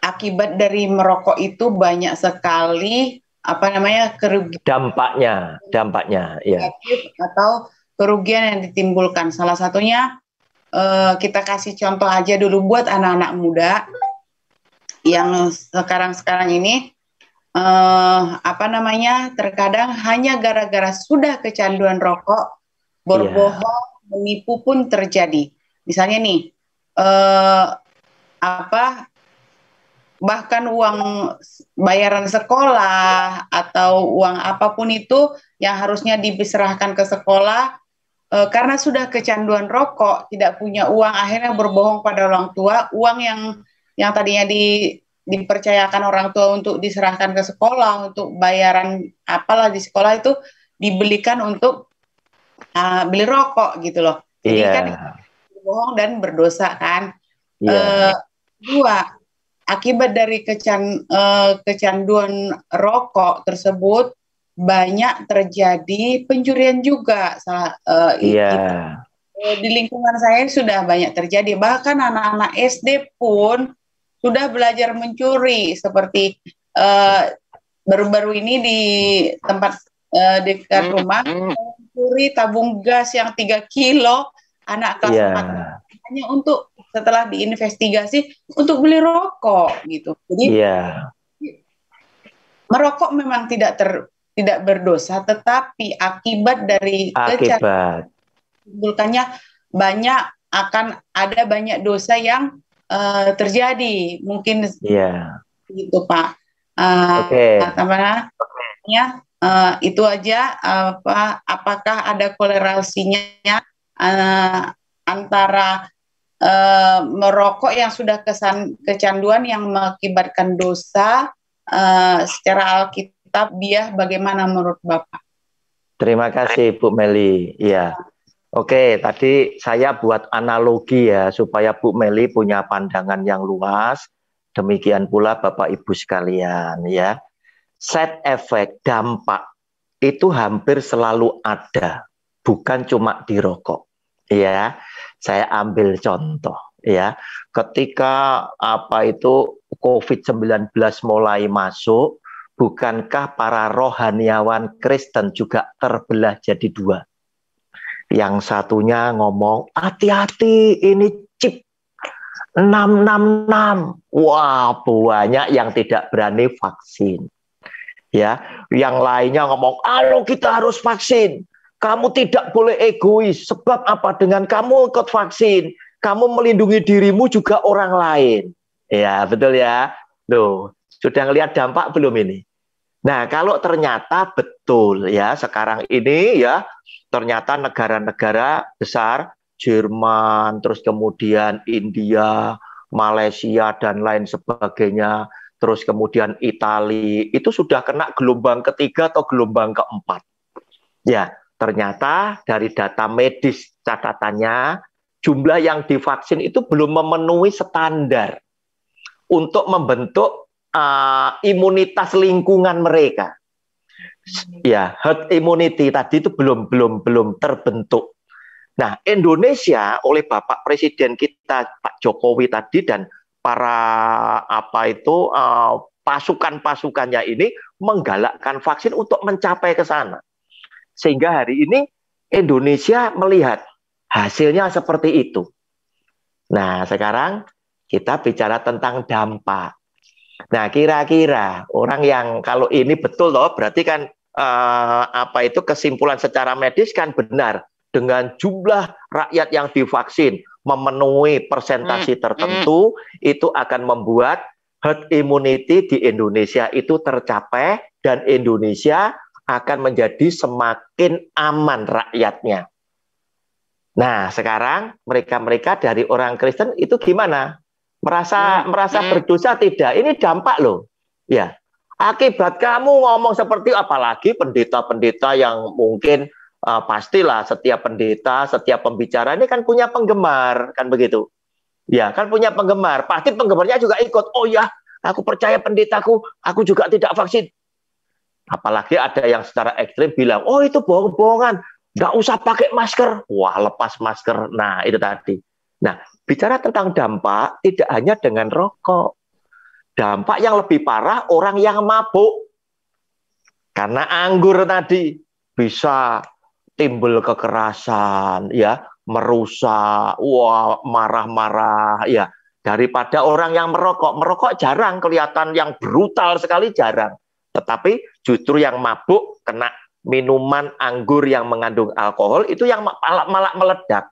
[SPEAKER 4] akibat dari merokok itu banyak sekali apa namanya kerugian
[SPEAKER 2] dampaknya dampaknya ya
[SPEAKER 4] atau kerugian yang ditimbulkan salah satunya Eh, kita kasih contoh aja dulu buat anak-anak muda yang sekarang-sekarang ini uh, apa namanya terkadang hanya gara-gara sudah kecanduan rokok berbohong yeah. menipu pun terjadi misalnya nih uh, apa bahkan uang bayaran sekolah atau uang apapun itu yang harusnya diserahkan ke sekolah e, karena sudah kecanduan rokok, tidak punya uang, akhirnya berbohong pada orang tua, uang yang yang tadinya di dipercayakan orang tua untuk diserahkan ke sekolah untuk bayaran apalah di sekolah itu dibelikan untuk uh, beli rokok gitu loh.
[SPEAKER 2] Jadi
[SPEAKER 1] yeah. kan
[SPEAKER 4] berbohong dan berdosa kan. Yeah. Iya. Uh, dua akibat dari kecan uh, kecanduan rokok tersebut banyak terjadi pencurian juga. uh, iya. Eh, di lingkungan saya sudah banyak terjadi. Bahkan anak-anak SD pun sudah belajar mencuri seperti baru eh, baru-baru ini di tempat uh, dekat hmm, rumah hmm. mencuri tabung gas yang 3 kilo anak kelas yeah. Iya. hanya untuk setelah diinvestigasi untuk beli rokok gitu. Jadi yeah. merokok memang tidak ter tidak berdosa, tetapi akibat dari akibat timbulkannya banyak akan ada banyak dosa yang uh, terjadi. Mungkin
[SPEAKER 2] yeah.
[SPEAKER 4] gitu Pak. Uh, Oke. Okay. Apa okay. Uh, eh, itu aja apa? Apakah ada kolerasinya uh, antara uh, merokok yang sudah kesan kecanduan yang mengakibatkan dosa uh, secara Alkitab? Tetap dia bagaimana menurut Bapak?
[SPEAKER 2] Terima kasih Bu Meli. Iya. Oke, tadi saya buat analogi ya supaya Bu Meli punya pandangan yang luas. Demikian pula Bapak Ibu sekalian ya. Side effect dampak itu hampir selalu ada, bukan cuma di rokok. Ya. Saya ambil contoh ya. Ketika apa itu COVID-19 mulai masuk, bukankah para rohaniawan Kristen juga terbelah jadi dua? Yang satunya ngomong, hati-hati ini chip 666. Wah, banyak yang tidak berani vaksin. Ya, yang lainnya ngomong, kalau kita harus vaksin. Kamu tidak boleh egois. Sebab apa? Dengan kamu ikut vaksin, kamu melindungi dirimu juga orang lain." Ya, betul ya. Loh, sudah ngelihat dampak belum ini? Nah, kalau ternyata betul ya sekarang ini ya ternyata negara-negara besar Jerman, terus kemudian India, Malaysia dan lain sebagainya, terus kemudian Italia itu sudah kena gelombang ketiga atau gelombang keempat. Ya, ternyata dari data medis catatannya jumlah yang divaksin itu belum memenuhi standar untuk membentuk uh, imunitas lingkungan mereka. Hmm. Ya, herd immunity tadi itu belum belum belum terbentuk. Nah, Indonesia oleh Bapak Presiden kita Pak Jokowi tadi dan para apa itu uh, pasukan-pasukannya ini menggalakkan vaksin untuk mencapai ke sana. Sehingga hari ini Indonesia melihat hasilnya seperti itu. Nah, sekarang kita bicara tentang dampak. Nah, kira-kira orang yang kalau ini betul loh, berarti kan eh, apa itu kesimpulan secara medis kan benar dengan jumlah rakyat yang divaksin memenuhi persentasi hmm. tertentu hmm. itu akan membuat herd immunity di Indonesia itu tercapai dan Indonesia akan menjadi semakin aman rakyatnya. Nah, sekarang mereka-mereka dari orang Kristen itu gimana? merasa hmm. merasa hmm. berdosa tidak ini dampak loh ya akibat kamu ngomong seperti apalagi pendeta-pendeta yang mungkin uh, pastilah setiap pendeta setiap pembicara ini kan punya penggemar kan begitu ya kan punya penggemar pasti penggemarnya juga ikut oh ya aku percaya pendetaku aku juga tidak vaksin apalagi ada yang secara ekstrim bilang oh itu bohong-bohongan nggak usah pakai masker wah lepas masker nah itu tadi nah bicara tentang dampak tidak hanya dengan rokok. Dampak yang lebih parah orang yang mabuk. Karena anggur tadi bisa timbul kekerasan, ya, merusak, wah marah-marah, ya. Daripada orang yang merokok, merokok jarang kelihatan yang brutal sekali jarang. Tetapi justru yang mabuk kena minuman anggur yang mengandung alkohol itu yang malah, malah meledak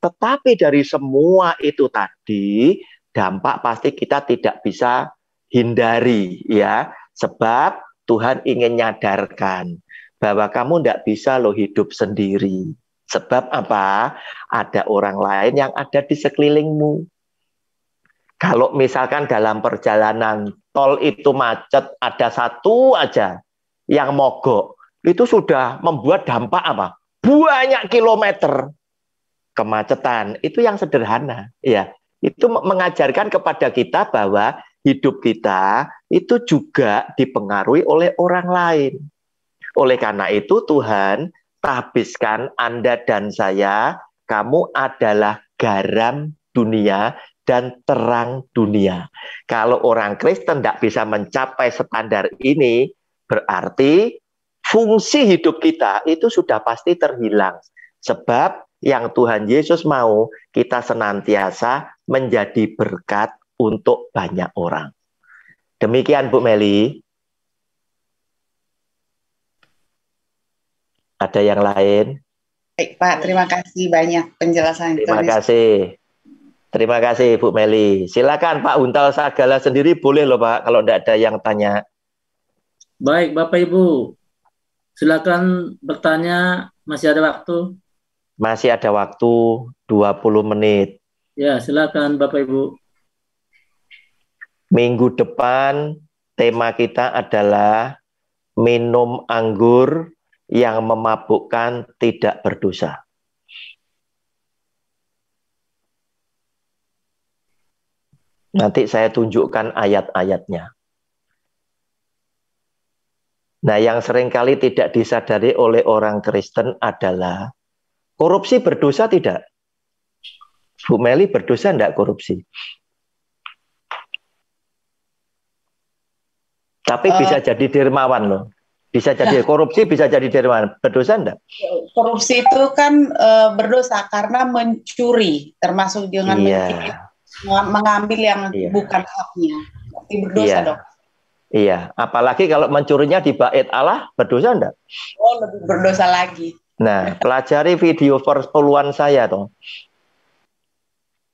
[SPEAKER 2] tetapi dari semua itu tadi, dampak pasti kita tidak bisa hindari ya, sebab Tuhan ingin nyadarkan bahwa kamu tidak bisa lo hidup sendiri. Sebab apa? Ada orang lain yang ada di sekelilingmu. Kalau misalkan dalam perjalanan tol itu macet, ada satu aja yang mogok, itu sudah membuat dampak apa? Banyak kilometer kemacetan itu yang sederhana ya itu mengajarkan kepada kita bahwa hidup kita itu juga dipengaruhi oleh orang lain oleh karena itu Tuhan tahbiskan Anda dan saya kamu adalah garam dunia dan terang dunia kalau orang Kristen tidak bisa mencapai standar ini berarti fungsi hidup kita itu sudah pasti terhilang sebab yang Tuhan Yesus mau kita senantiasa menjadi berkat untuk banyak orang. Demikian Bu Meli. Ada yang lain?
[SPEAKER 4] Baik Pak, terima kasih banyak penjelasan. Terima
[SPEAKER 2] kasih. Terima kasih Bu Meli. Silakan Pak Untal Sagala sendiri boleh loh Pak kalau tidak ada
[SPEAKER 1] yang tanya. Baik Bapak Ibu, silakan bertanya masih ada waktu.
[SPEAKER 2] Masih ada waktu 20 menit.
[SPEAKER 1] Ya, silakan Bapak Ibu.
[SPEAKER 2] Minggu depan tema kita adalah minum anggur yang memabukkan tidak berdosa. Nanti saya tunjukkan ayat-ayatnya. Nah, yang seringkali tidak disadari oleh orang Kristen adalah Korupsi berdosa tidak? Bu Meli berdosa enggak korupsi? Tapi uh, bisa jadi dermawan loh. Bisa jadi <laughs> korupsi, bisa jadi dermawan. Berdosa enggak?
[SPEAKER 4] Korupsi itu kan e, berdosa karena mencuri, termasuk dengan iya. mencuri, mengambil yang iya. bukan haknya. Tapi berdosa iya. dong.
[SPEAKER 2] Iya, apalagi kalau mencurinya di bait Allah, berdosa enggak?
[SPEAKER 4] Oh, lebih berdosa
[SPEAKER 2] lagi. Nah, pelajari video perpuluhan saya tuh.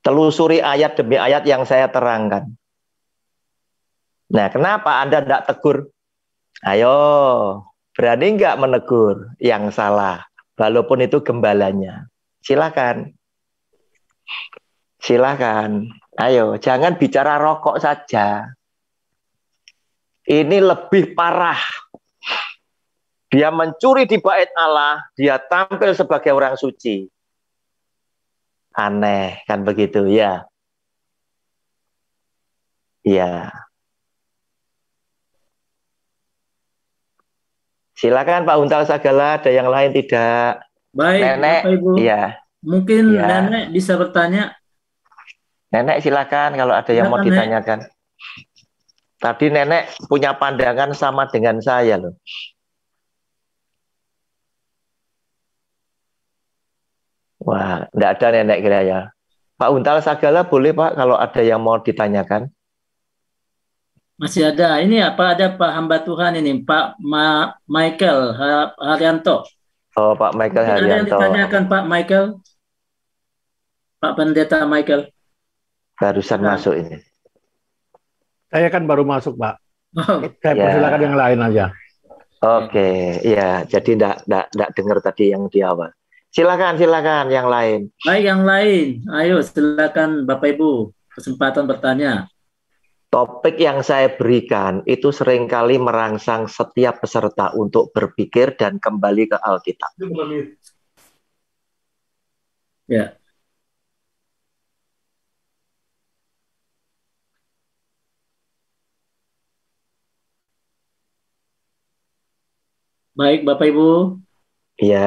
[SPEAKER 2] Telusuri ayat demi ayat yang saya terangkan. Nah, kenapa Anda tidak tegur? Ayo, berani nggak menegur yang salah, walaupun itu gembalanya. Silakan. Silakan. Ayo, jangan bicara rokok saja. Ini lebih parah dia mencuri di bait Allah, dia tampil sebagai orang suci. Aneh kan begitu ya. ya. Silakan Pak Untal Sagala, ada yang lain tidak? Baik, Nenek, Bapak Ibu. Iya.
[SPEAKER 1] Mungkin ya. Nenek bisa
[SPEAKER 2] bertanya. Nenek silakan kalau ada yang silakan, mau ditanyakan. Nek. Tadi Nenek punya pandangan sama dengan saya loh. Wah, tidak ada nenek ya. Pak Untal Sagala boleh Pak kalau ada yang mau ditanyakan?
[SPEAKER 1] Masih ada. Ini apa ada Pak hamba Tuhan ini Pak Ma Michael Haryanto.
[SPEAKER 2] Oh Pak Michael Mungkin Haryanto. Ada yang ditanyakan
[SPEAKER 1] Pak Michael? Pak Pendeta Michael.
[SPEAKER 2] Barusan nah. masuk ini.
[SPEAKER 7] Saya kan baru masuk Pak.
[SPEAKER 2] Oh. Saya ya. persilakan yang lain aja. Oke, okay. ya. Jadi tidak tidak dengar tadi yang di awal.
[SPEAKER 1] Silakan, silakan yang lain. Baik, yang lain. Ayo, silakan Bapak Ibu kesempatan bertanya. Topik yang saya berikan
[SPEAKER 2] itu seringkali merangsang setiap peserta untuk berpikir dan kembali ke Alkitab.
[SPEAKER 1] Ya. Baik, Bapak Ibu. Ya.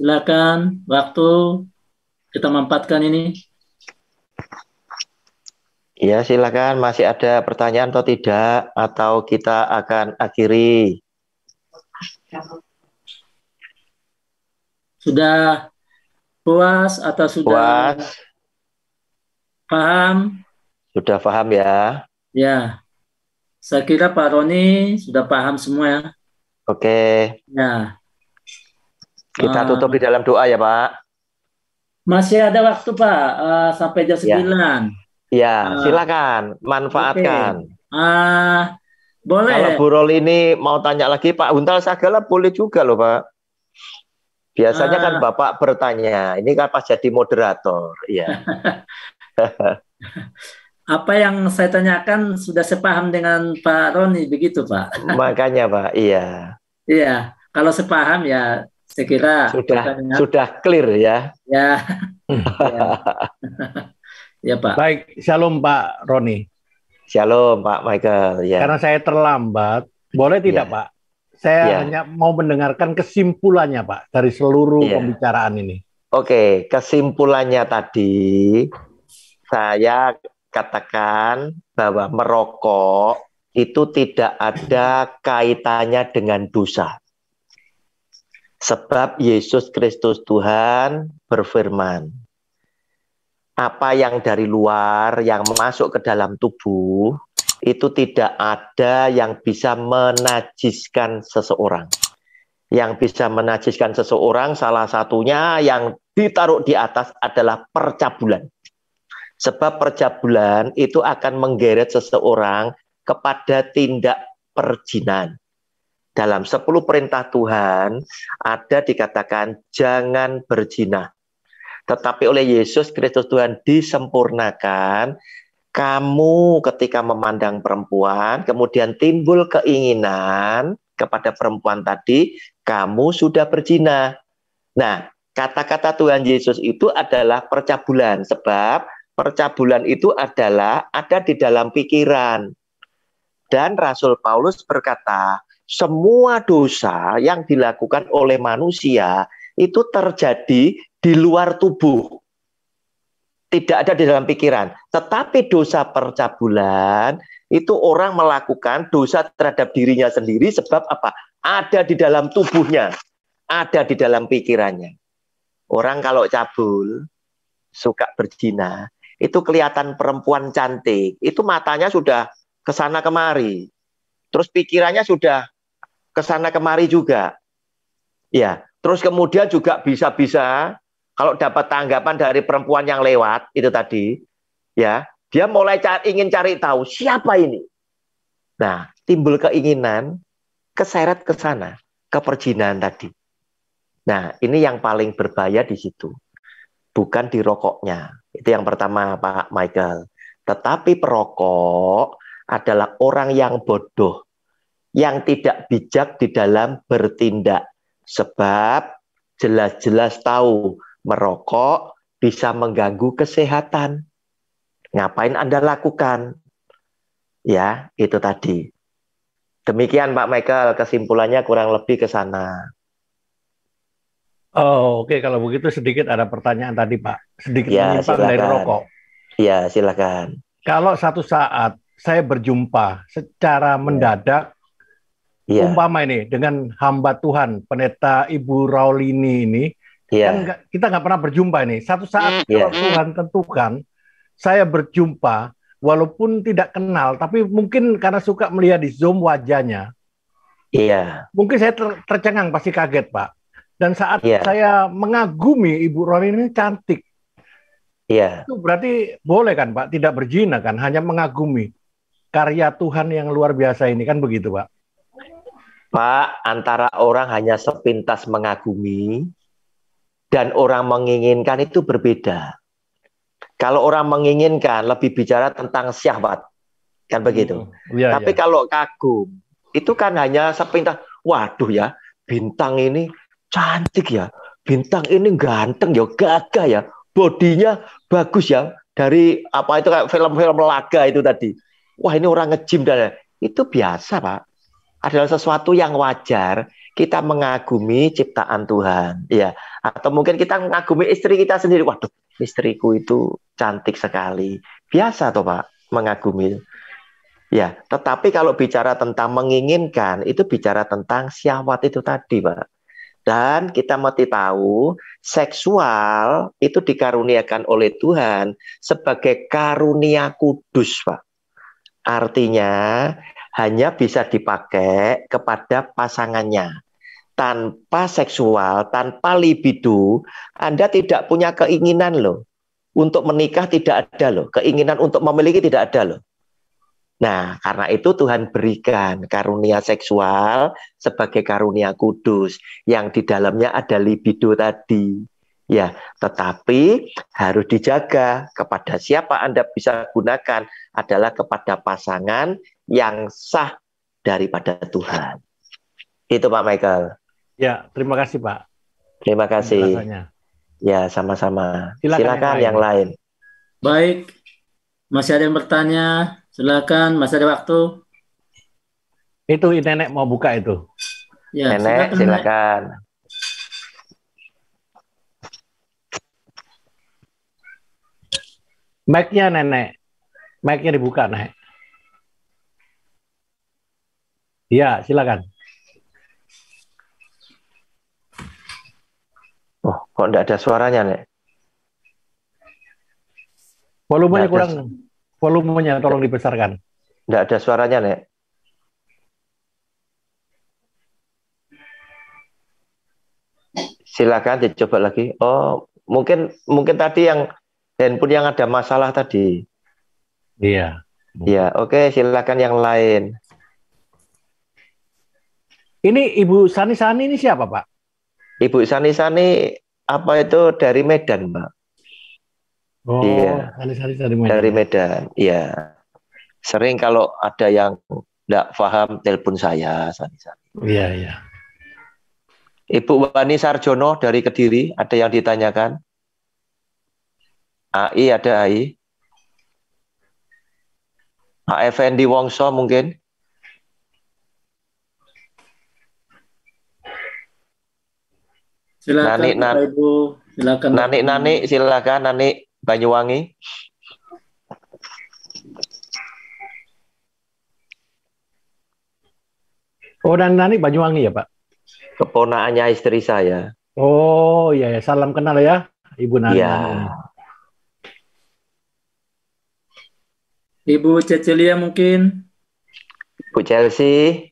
[SPEAKER 1] Silakan waktu kita memanfaatkan ini.
[SPEAKER 2] Iya, silakan. Masih ada pertanyaan atau tidak? Atau kita akan akhiri?
[SPEAKER 1] Sudah puas atau sudah puas. paham? Sudah paham ya? Ya. Saya kira Pak Roni sudah paham semua ya. Oke. Okay. Ya. Kita ah. tutup di dalam doa ya, Pak. Masih ada waktu, Pak, uh, sampai jam ya. 9.
[SPEAKER 2] Ya, uh, silakan manfaatkan.
[SPEAKER 1] Okay. Uh,
[SPEAKER 2] boleh. Kalau Bu Rol ini mau tanya lagi, Pak Untal segala boleh juga loh, Pak. Biasanya uh, kan Bapak bertanya, ini kan pas jadi moderator, ya. <laughs>
[SPEAKER 1] Apa yang saya tanyakan sudah sepaham dengan Pak Roni begitu, Pak.
[SPEAKER 2] Makanya, Pak. Iya.
[SPEAKER 1] Iya, kalau sepaham ya saya kira sudah sudah clear ya. Ya.
[SPEAKER 2] <laughs> ya.
[SPEAKER 7] ya Pak. Baik, shalom Pak Roni. Shalom Pak Michael. Ya. Karena saya terlambat, boleh tidak ya. Pak? Saya ya. hanya mau mendengarkan kesimpulannya Pak dari seluruh ya. pembicaraan ini.
[SPEAKER 2] Oke, kesimpulannya tadi saya katakan bahwa merokok itu tidak ada kaitannya dengan dosa. Sebab Yesus Kristus Tuhan berfirman, apa yang dari luar yang masuk ke dalam tubuh itu tidak ada yang bisa menajiskan seseorang. Yang bisa menajiskan seseorang salah satunya yang ditaruh di atas adalah percabulan. Sebab percabulan itu akan menggeret seseorang kepada tindak perjinan dalam 10 perintah Tuhan ada dikatakan jangan berzina. Tetapi oleh Yesus Kristus Tuhan disempurnakan kamu ketika memandang perempuan kemudian timbul keinginan kepada perempuan tadi kamu sudah berzina. Nah, kata-kata Tuhan Yesus itu adalah percabulan sebab percabulan itu adalah ada di dalam pikiran. Dan Rasul Paulus berkata, semua dosa yang dilakukan oleh manusia itu terjadi di luar tubuh. Tidak ada di dalam pikiran. Tetapi dosa percabulan itu orang melakukan dosa terhadap dirinya sendiri sebab apa? Ada di dalam tubuhnya, ada di dalam pikirannya. Orang kalau cabul, suka berzina, itu kelihatan perempuan cantik, itu matanya sudah kesana kemari. Terus pikirannya sudah ke sana kemari juga. Ya, terus kemudian juga bisa-bisa kalau dapat tanggapan dari perempuan yang lewat itu tadi, ya, dia mulai cari, ingin cari tahu siapa ini. Nah, timbul keinginan keseret ke sana, ke perjinahan tadi. Nah, ini yang paling berbahaya di situ. Bukan di rokoknya. Itu yang pertama, Pak Michael. Tetapi perokok adalah orang yang bodoh yang tidak bijak di dalam bertindak. Sebab jelas-jelas tahu merokok bisa mengganggu kesehatan. Ngapain Anda lakukan? Ya, itu tadi. Demikian Pak Michael, kesimpulannya kurang lebih ke sana.
[SPEAKER 7] Oh, oke okay. kalau begitu sedikit ada pertanyaan tadi Pak, sedikit ya, menyimpang dari rokok.
[SPEAKER 2] Ya, silakan.
[SPEAKER 7] Kalau satu saat saya berjumpa secara mendadak yeah. umpama ini dengan hamba Tuhan pendeta Ibu Raulini ini yeah. kan gak, kita nggak pernah berjumpa ini satu saat yeah. kalau Tuhan tentukan saya berjumpa walaupun tidak kenal tapi mungkin karena suka melihat di zoom wajahnya iya yeah. mungkin saya ter tercengang pasti kaget Pak dan saat yeah. saya mengagumi Ibu Raulini ini cantik Iya. Yeah. Itu berarti boleh kan Pak, tidak berjina kan, hanya mengagumi karya Tuhan yang luar biasa ini kan
[SPEAKER 2] begitu Pak. Pak, antara orang hanya sepintas mengagumi dan orang menginginkan itu berbeda. Kalau orang menginginkan lebih bicara tentang syahwat, kan begitu. Hmm, iya, Tapi iya. kalau
[SPEAKER 1] kagum
[SPEAKER 2] itu kan hanya sepintas, waduh ya, bintang ini cantik ya, bintang ini ganteng ya, gagah ya, bodinya bagus ya, dari apa itu kayak film-film laga itu tadi. Wah ini orang ngejim dan ya. itu biasa pak adalah sesuatu yang wajar kita mengagumi ciptaan Tuhan ya atau mungkin kita mengagumi istri kita sendiri waduh istriku itu cantik sekali biasa toh Pak mengagumi ya tetapi kalau bicara tentang menginginkan itu bicara tentang syahwat itu tadi Pak dan kita mesti tahu seksual itu dikaruniakan oleh Tuhan sebagai karunia kudus Pak artinya hanya bisa dipakai kepada pasangannya. Tanpa seksual, tanpa libido, Anda tidak punya keinginan loh. Untuk menikah tidak ada loh, keinginan untuk memiliki tidak ada loh. Nah, karena itu Tuhan berikan karunia seksual sebagai karunia kudus yang di dalamnya ada libido tadi. Ya, tetapi harus dijaga kepada siapa Anda bisa gunakan adalah kepada pasangan yang sah daripada Tuhan. Itu Pak Michael. Ya, terima kasih Pak. Terima kasih. Ya, sama-sama. Silakan, Silakan yang, yang lain.
[SPEAKER 1] Baik. Masih ada yang bertanya? Silakan, masih ada waktu.
[SPEAKER 7] Itu nenek mau buka itu.
[SPEAKER 1] Ya, nenek, silakan. silakan.
[SPEAKER 7] Mic-nya nenek. Mic-nya dibuka, Nek.
[SPEAKER 2] Iya, silakan. Oh, kok enggak ada suaranya, Nek? Volumenya nggak kurang. Ada, volumenya tolong dibesarkan. Enggak ada suaranya, Nek. Silakan dicoba lagi. Oh, mungkin mungkin tadi yang handphone yang ada masalah tadi. Iya. Iya, oke okay, silakan yang lain.
[SPEAKER 7] Ini Ibu Sani Sani ini siapa, Pak?
[SPEAKER 2] Ibu Sani Sani apa itu dari Medan, Pak? Oh, iya. Sani Sani dari Medan. Dari Medan, iya. Sering kalau ada yang tidak paham telepon saya, Sani Sani. Iya, iya. Ibu Wani Sarjono dari Kediri, ada yang ditanyakan? AI ada AI. AFND Wongso mungkin. Silakan Nani, nan,
[SPEAKER 1] Ibu, silakan. Nani Nani
[SPEAKER 2] silakan Nani Banyuwangi.
[SPEAKER 7] Oh, dan Nani Banyuwangi ya, Pak?
[SPEAKER 2] Keponaannya istri saya.
[SPEAKER 7] Oh, iya, ya. salam kenal ya, Ibu Nani. Iya.
[SPEAKER 1] Ibu Cecilia mungkin. Bu Chelsea.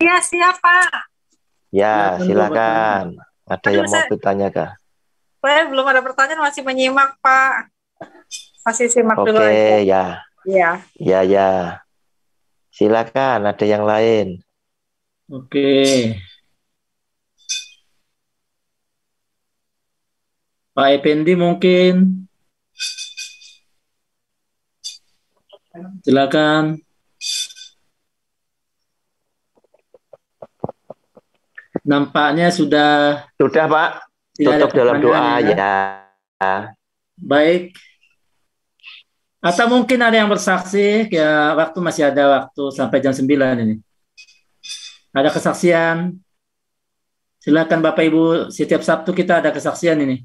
[SPEAKER 1] Iya, siapa?
[SPEAKER 2] Ya, iya, silakan. Ada yang mau bertanya, kah?
[SPEAKER 1] Saya belum ada pertanyaan, masih menyimak, Pak. Masih simak Oke, dulu. Oke, ya. Iya.
[SPEAKER 2] Ya, ya. Silakan, ada yang lain.
[SPEAKER 1] Oke. Pak Effendi mungkin silakan nampaknya sudah sudah Pak tutup dalam doa ya. ya baik atau mungkin ada yang bersaksi ya waktu masih ada waktu sampai jam 9 ini ada kesaksian silakan Bapak Ibu setiap Sabtu kita ada kesaksian ini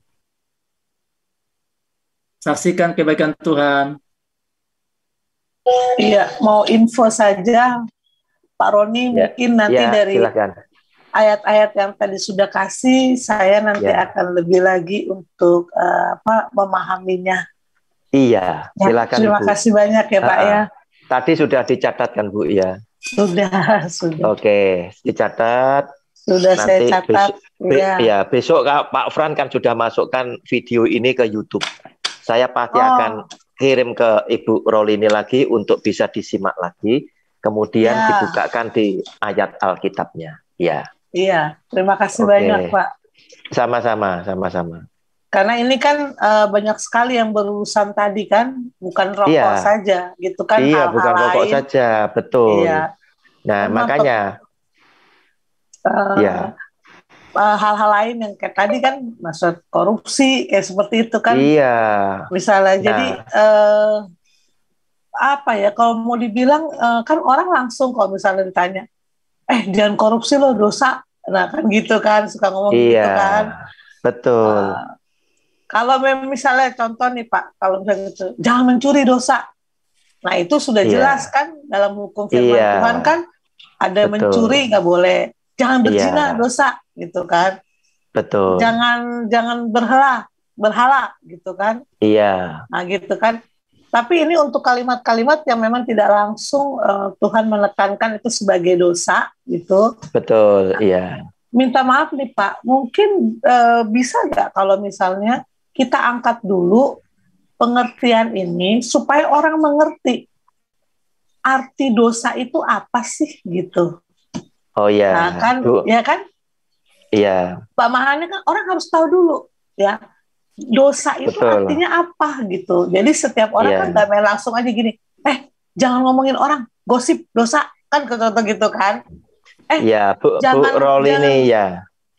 [SPEAKER 1] saksikan kebaikan Tuhan.
[SPEAKER 3] Iya, mau info saja Pak Roni ya, mungkin nanti ya, dari ayat-ayat yang tadi sudah kasih saya nanti ya. akan lebih lagi untuk uh, apa memahaminya.
[SPEAKER 2] Iya, ya, Terima Ibu. kasih
[SPEAKER 3] banyak ya Pak uh, ya.
[SPEAKER 2] Tadi sudah dicatatkan Bu ya. Sudah, <laughs> sudah. Oke, dicatat. Sudah nanti saya catat. Besok, ya. ya, besok Pak Fran kan sudah masukkan video ini ke YouTube. Saya pasti oh. akan kirim ke Ibu Rolini lagi untuk bisa disimak lagi, kemudian ya. dibukakan di ayat Alkitabnya. Iya.
[SPEAKER 3] Iya, terima kasih okay. banyak Pak.
[SPEAKER 2] Sama-sama, sama-sama.
[SPEAKER 3] Karena ini kan uh, banyak sekali yang berurusan tadi kan, bukan rokok iya. saja, gitu kan? Iya, hal -hal bukan rokok saja,
[SPEAKER 2] betul. Iya. Nah, Memang makanya.
[SPEAKER 3] Uh, ya Eh, hal-hal lain yang kayak tadi kan maksud korupsi kayak seperti itu kan iya
[SPEAKER 2] misalnya nah. jadi
[SPEAKER 3] uh, apa ya kalau mau dibilang uh, kan orang langsung kalau misalnya ditanya eh jangan korupsi loh dosa nah kan gitu kan suka ngomong gitu iya, gitu kan
[SPEAKER 2] betul
[SPEAKER 1] uh,
[SPEAKER 3] kalau misalnya contoh nih Pak, kalau misalnya gitu, jangan mencuri dosa. Nah itu sudah jelaskan iya. jelas kan dalam hukum firman iya. Tuhan kan ada Betul. mencuri nggak boleh, jangan berzina yeah. dosa gitu kan betul jangan jangan berhala berhala gitu kan
[SPEAKER 1] iya
[SPEAKER 3] nah gitu kan tapi ini untuk kalimat-kalimat yang memang tidak langsung uh, Tuhan menekankan itu sebagai dosa
[SPEAKER 1] gitu betul nah, iya
[SPEAKER 3] minta maaf nih Pak mungkin uh, bisa nggak kalau misalnya kita angkat dulu pengertian ini supaya orang mengerti arti dosa itu apa sih gitu.
[SPEAKER 2] Oh iya Nah, kan, ya kan? Iya.
[SPEAKER 3] Pak Mahani kan orang harus tahu dulu ya dosa itu Betul. artinya apa gitu. Jadi setiap orang yeah. kan gak main langsung aja gini, eh jangan ngomongin orang, gosip dosa kan contoh gitu kan. Eh, iya, bu, jangan, bu Roli jangan, nih ya.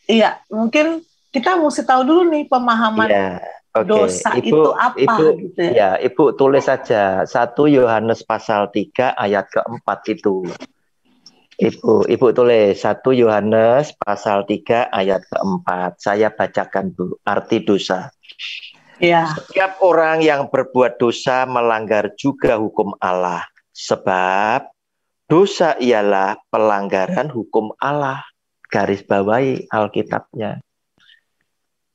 [SPEAKER 3] Iya, mungkin kita mesti tahu dulu nih pemahaman yeah.
[SPEAKER 2] okay. dosa Ibu, itu apa Ibu, gitu ya. ya. Ibu tulis saja satu Yohanes pasal 3 ayat keempat itu. Ibu, Ibu tulis 1 Yohanes pasal 3 ayat keempat. Saya bacakan Bu, arti dosa. Ya. Setiap orang yang berbuat dosa melanggar juga hukum Allah. Sebab dosa ialah pelanggaran hukum Allah. Garis bawahi Alkitabnya.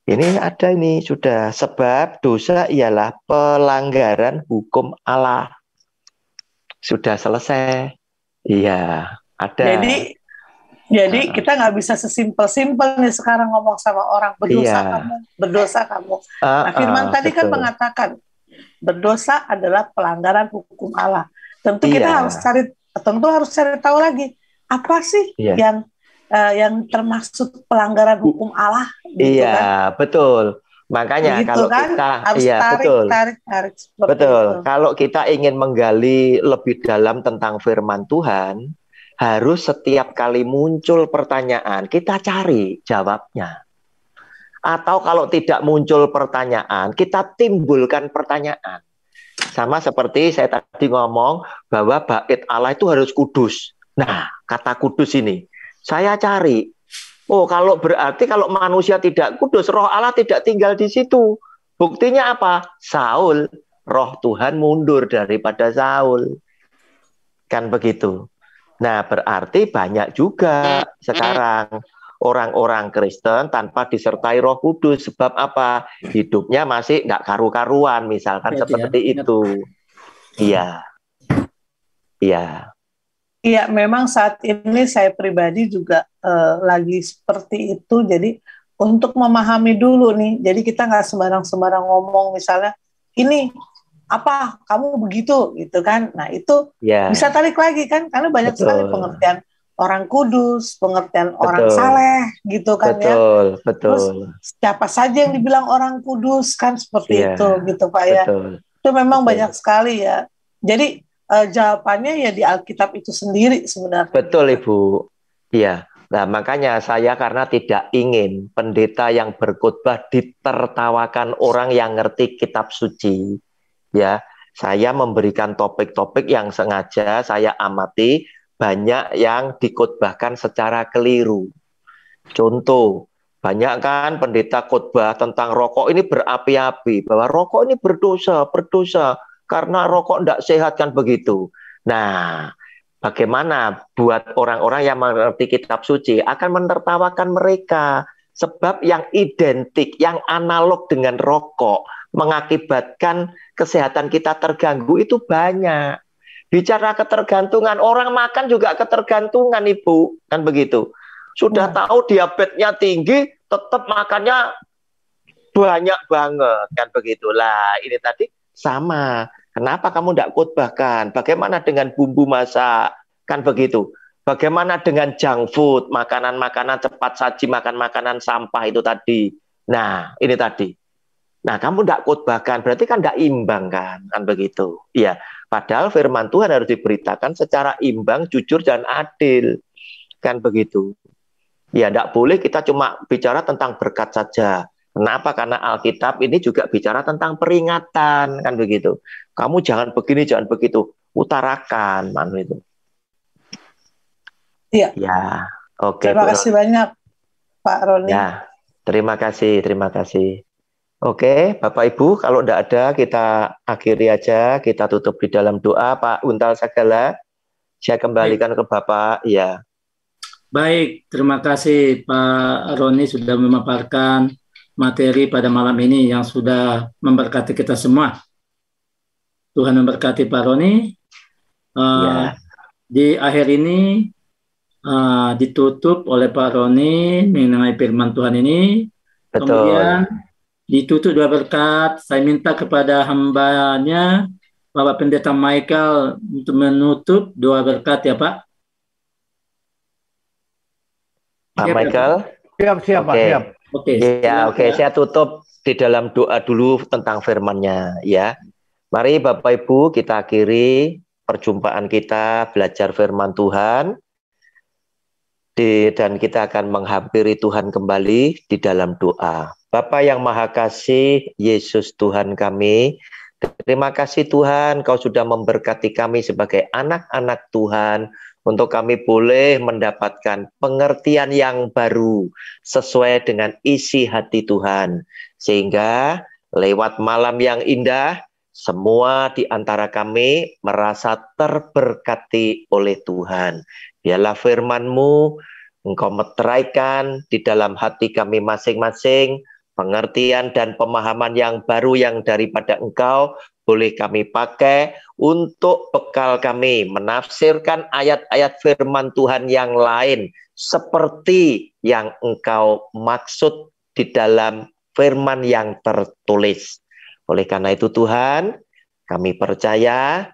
[SPEAKER 2] Ini ada ini sudah. Sebab dosa ialah pelanggaran hukum Allah. Sudah selesai. Iya. Ada. Jadi
[SPEAKER 3] jadi uh. kita nggak bisa sesimpel-simpel nih sekarang ngomong sama orang berdosa iya. kamu, berdosa kamu. Uh, nah, Firman uh, tadi kan betul. kan mengatakan berdosa adalah pelanggaran hukum Allah. Tentu iya. kita harus cari, tentu harus cari tahu lagi apa sih iya. yang uh, yang termasuk pelanggaran hukum Allah.
[SPEAKER 2] Gitu iya kan? betul. Makanya gitu kalau kan? kita harus iya tarik, betul. Tarik,
[SPEAKER 3] tarik, betul.
[SPEAKER 2] Itu. Kalau kita ingin menggali lebih dalam tentang firman Tuhan, harus setiap kali muncul pertanyaan, kita cari jawabnya. Atau kalau tidak muncul pertanyaan, kita timbulkan pertanyaan. Sama seperti saya tadi ngomong bahwa bait Allah itu harus kudus. Nah, kata kudus ini, saya cari. Oh, kalau berarti kalau manusia tidak kudus, roh Allah tidak tinggal di situ. Buktinya apa? Saul, roh Tuhan mundur daripada Saul. Kan begitu. Nah, berarti banyak juga sekarang orang-orang Kristen tanpa disertai Roh Kudus. Sebab apa? Hidupnya masih nggak karu-karuan, misalkan iya, seperti ya. itu. Iya, iya.
[SPEAKER 3] Iya, memang saat ini saya pribadi juga eh, lagi seperti itu. Jadi untuk memahami dulu nih, jadi kita nggak sembarang-sembarang ngomong misalnya ini apa kamu begitu gitu kan nah itu yeah. bisa tarik lagi kan karena banyak betul. sekali pengertian orang kudus pengertian betul. orang saleh gitu kan betul, ya betul Terus, siapa saja yang dibilang orang kudus kan seperti yeah. itu gitu pak ya betul. itu memang betul. banyak sekali ya jadi uh, jawabannya ya di Alkitab itu sendiri sebenarnya
[SPEAKER 1] betul ibu
[SPEAKER 2] iya Nah, makanya saya karena tidak ingin pendeta yang berkhotbah ditertawakan orang yang ngerti kitab suci ya saya memberikan topik-topik yang sengaja saya amati banyak yang dikutbahkan secara keliru. Contoh, banyak kan pendeta khotbah tentang rokok ini berapi-api bahwa rokok ini berdosa, berdosa karena rokok tidak sehat kan begitu. Nah, bagaimana buat orang-orang yang mengerti kitab suci akan menertawakan mereka sebab yang identik, yang analog dengan rokok mengakibatkan kesehatan kita terganggu itu banyak. Bicara ketergantungan, orang makan juga ketergantungan Ibu, kan begitu. Sudah hmm. tahu diabetesnya tinggi, tetap makannya banyak banget, kan begitulah. Ini tadi sama. Kenapa kamu tidak khotbahkan? Bagaimana dengan bumbu masak? Kan begitu. Bagaimana dengan junk food, makanan-makanan cepat saji, makan makanan sampah itu tadi. Nah, ini tadi Nah, kamu tidak khotbahkan, berarti kan tidak imbang kan, kan begitu. Iya, padahal firman Tuhan harus diberitakan secara imbang, jujur dan adil. Kan begitu. Ya, tidak boleh kita cuma bicara tentang berkat saja. Kenapa? Karena Alkitab ini juga bicara tentang peringatan, kan begitu. Kamu jangan begini, jangan begitu. Utarakan, manu itu. Iya. Ya, oke. terima kasih
[SPEAKER 3] banyak, Pak Roni. Ya,
[SPEAKER 2] terima kasih, terima kasih. Oke, Bapak Ibu, kalau tidak ada kita akhiri aja, kita tutup di dalam doa Pak Untal segala Saya kembalikan Baik. ke Bapak, ya.
[SPEAKER 1] Baik, terima kasih Pak Roni sudah memaparkan materi pada malam ini yang sudah memberkati kita semua. Tuhan memberkati Pak Roni. Uh, ya. Di akhir ini uh, ditutup oleh Pak Roni mengenai firman Tuhan ini. Betul. Kemudian Ditutup dua berkat, saya minta kepada hambanya Bapak Pendeta Michael untuk menutup dua berkat ya Pak.
[SPEAKER 2] Pak siap, ya, Michael. Siap, siap, okay. Pak, siap. Oke. Okay. Ya, oke, okay. saya tutup di dalam doa dulu tentang firmannya ya. Mari Bapak Ibu kita akhiri perjumpaan kita belajar firman Tuhan. Di, dan kita akan menghampiri Tuhan kembali di dalam doa. Bapa yang Maha Kasih, Yesus Tuhan kami, terima kasih Tuhan Kau sudah memberkati kami sebagai anak-anak Tuhan untuk kami boleh mendapatkan pengertian yang baru sesuai dengan isi hati Tuhan. Sehingga lewat malam yang indah, semua di antara kami merasa terberkati oleh Tuhan. Biarlah firman-Mu Engkau meteraikan di dalam hati kami masing-masing, pengertian dan pemahaman yang baru yang daripada engkau boleh kami pakai untuk bekal kami menafsirkan ayat-ayat firman Tuhan yang lain seperti yang engkau maksud di dalam firman yang tertulis. Oleh karena itu Tuhan, kami percaya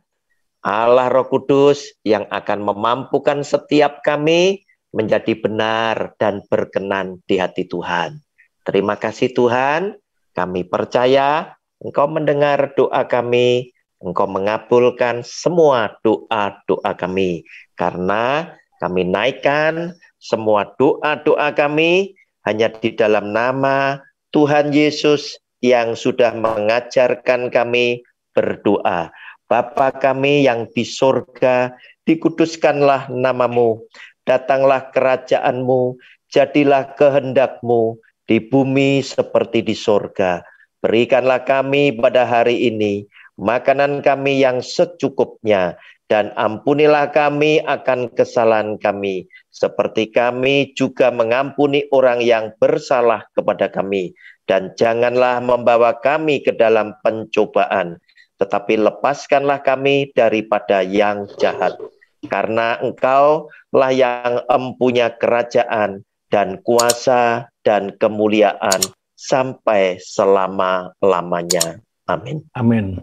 [SPEAKER 2] Allah Roh Kudus yang akan memampukan setiap kami menjadi benar dan berkenan di hati Tuhan. Terima kasih Tuhan, kami percaya Engkau mendengar doa kami, Engkau mengabulkan semua doa-doa kami. Karena kami naikkan semua doa-doa kami hanya di dalam nama Tuhan Yesus yang sudah mengajarkan kami berdoa. Bapa kami yang di sorga, dikuduskanlah namamu, datanglah kerajaanmu, jadilah kehendakmu di bumi seperti di sorga. Berikanlah kami pada hari ini makanan kami yang secukupnya, dan ampunilah kami akan kesalahan kami, seperti kami juga mengampuni orang yang bersalah kepada kami. Dan janganlah membawa kami ke dalam pencobaan, tetapi lepaskanlah kami daripada yang jahat. Karena engkau lah yang empunya kerajaan dan kuasa dan kemuliaan sampai selama-lamanya. Amin.
[SPEAKER 7] Amin.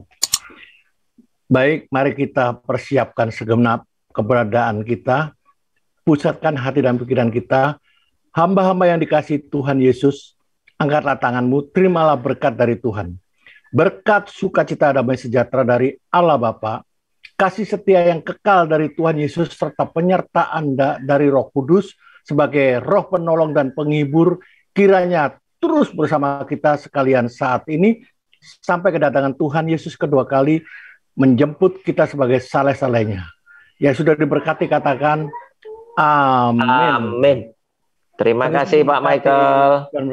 [SPEAKER 7] Baik, mari kita persiapkan segenap keberadaan kita, pusatkan hati dan pikiran kita. Hamba-hamba yang dikasih Tuhan Yesus, angkatlah tanganmu, terimalah berkat dari Tuhan. Berkat sukacita damai sejahtera dari Allah Bapa, kasih setia yang kekal dari Tuhan Yesus serta penyertaan dari Roh Kudus sebagai roh penolong dan penghibur kiranya terus bersama kita sekalian saat ini sampai kedatangan Tuhan Yesus kedua kali menjemput kita sebagai saleh-salehnya. Ya sudah diberkati katakan amin. Amin. Terima Terima kasih Pak Michael.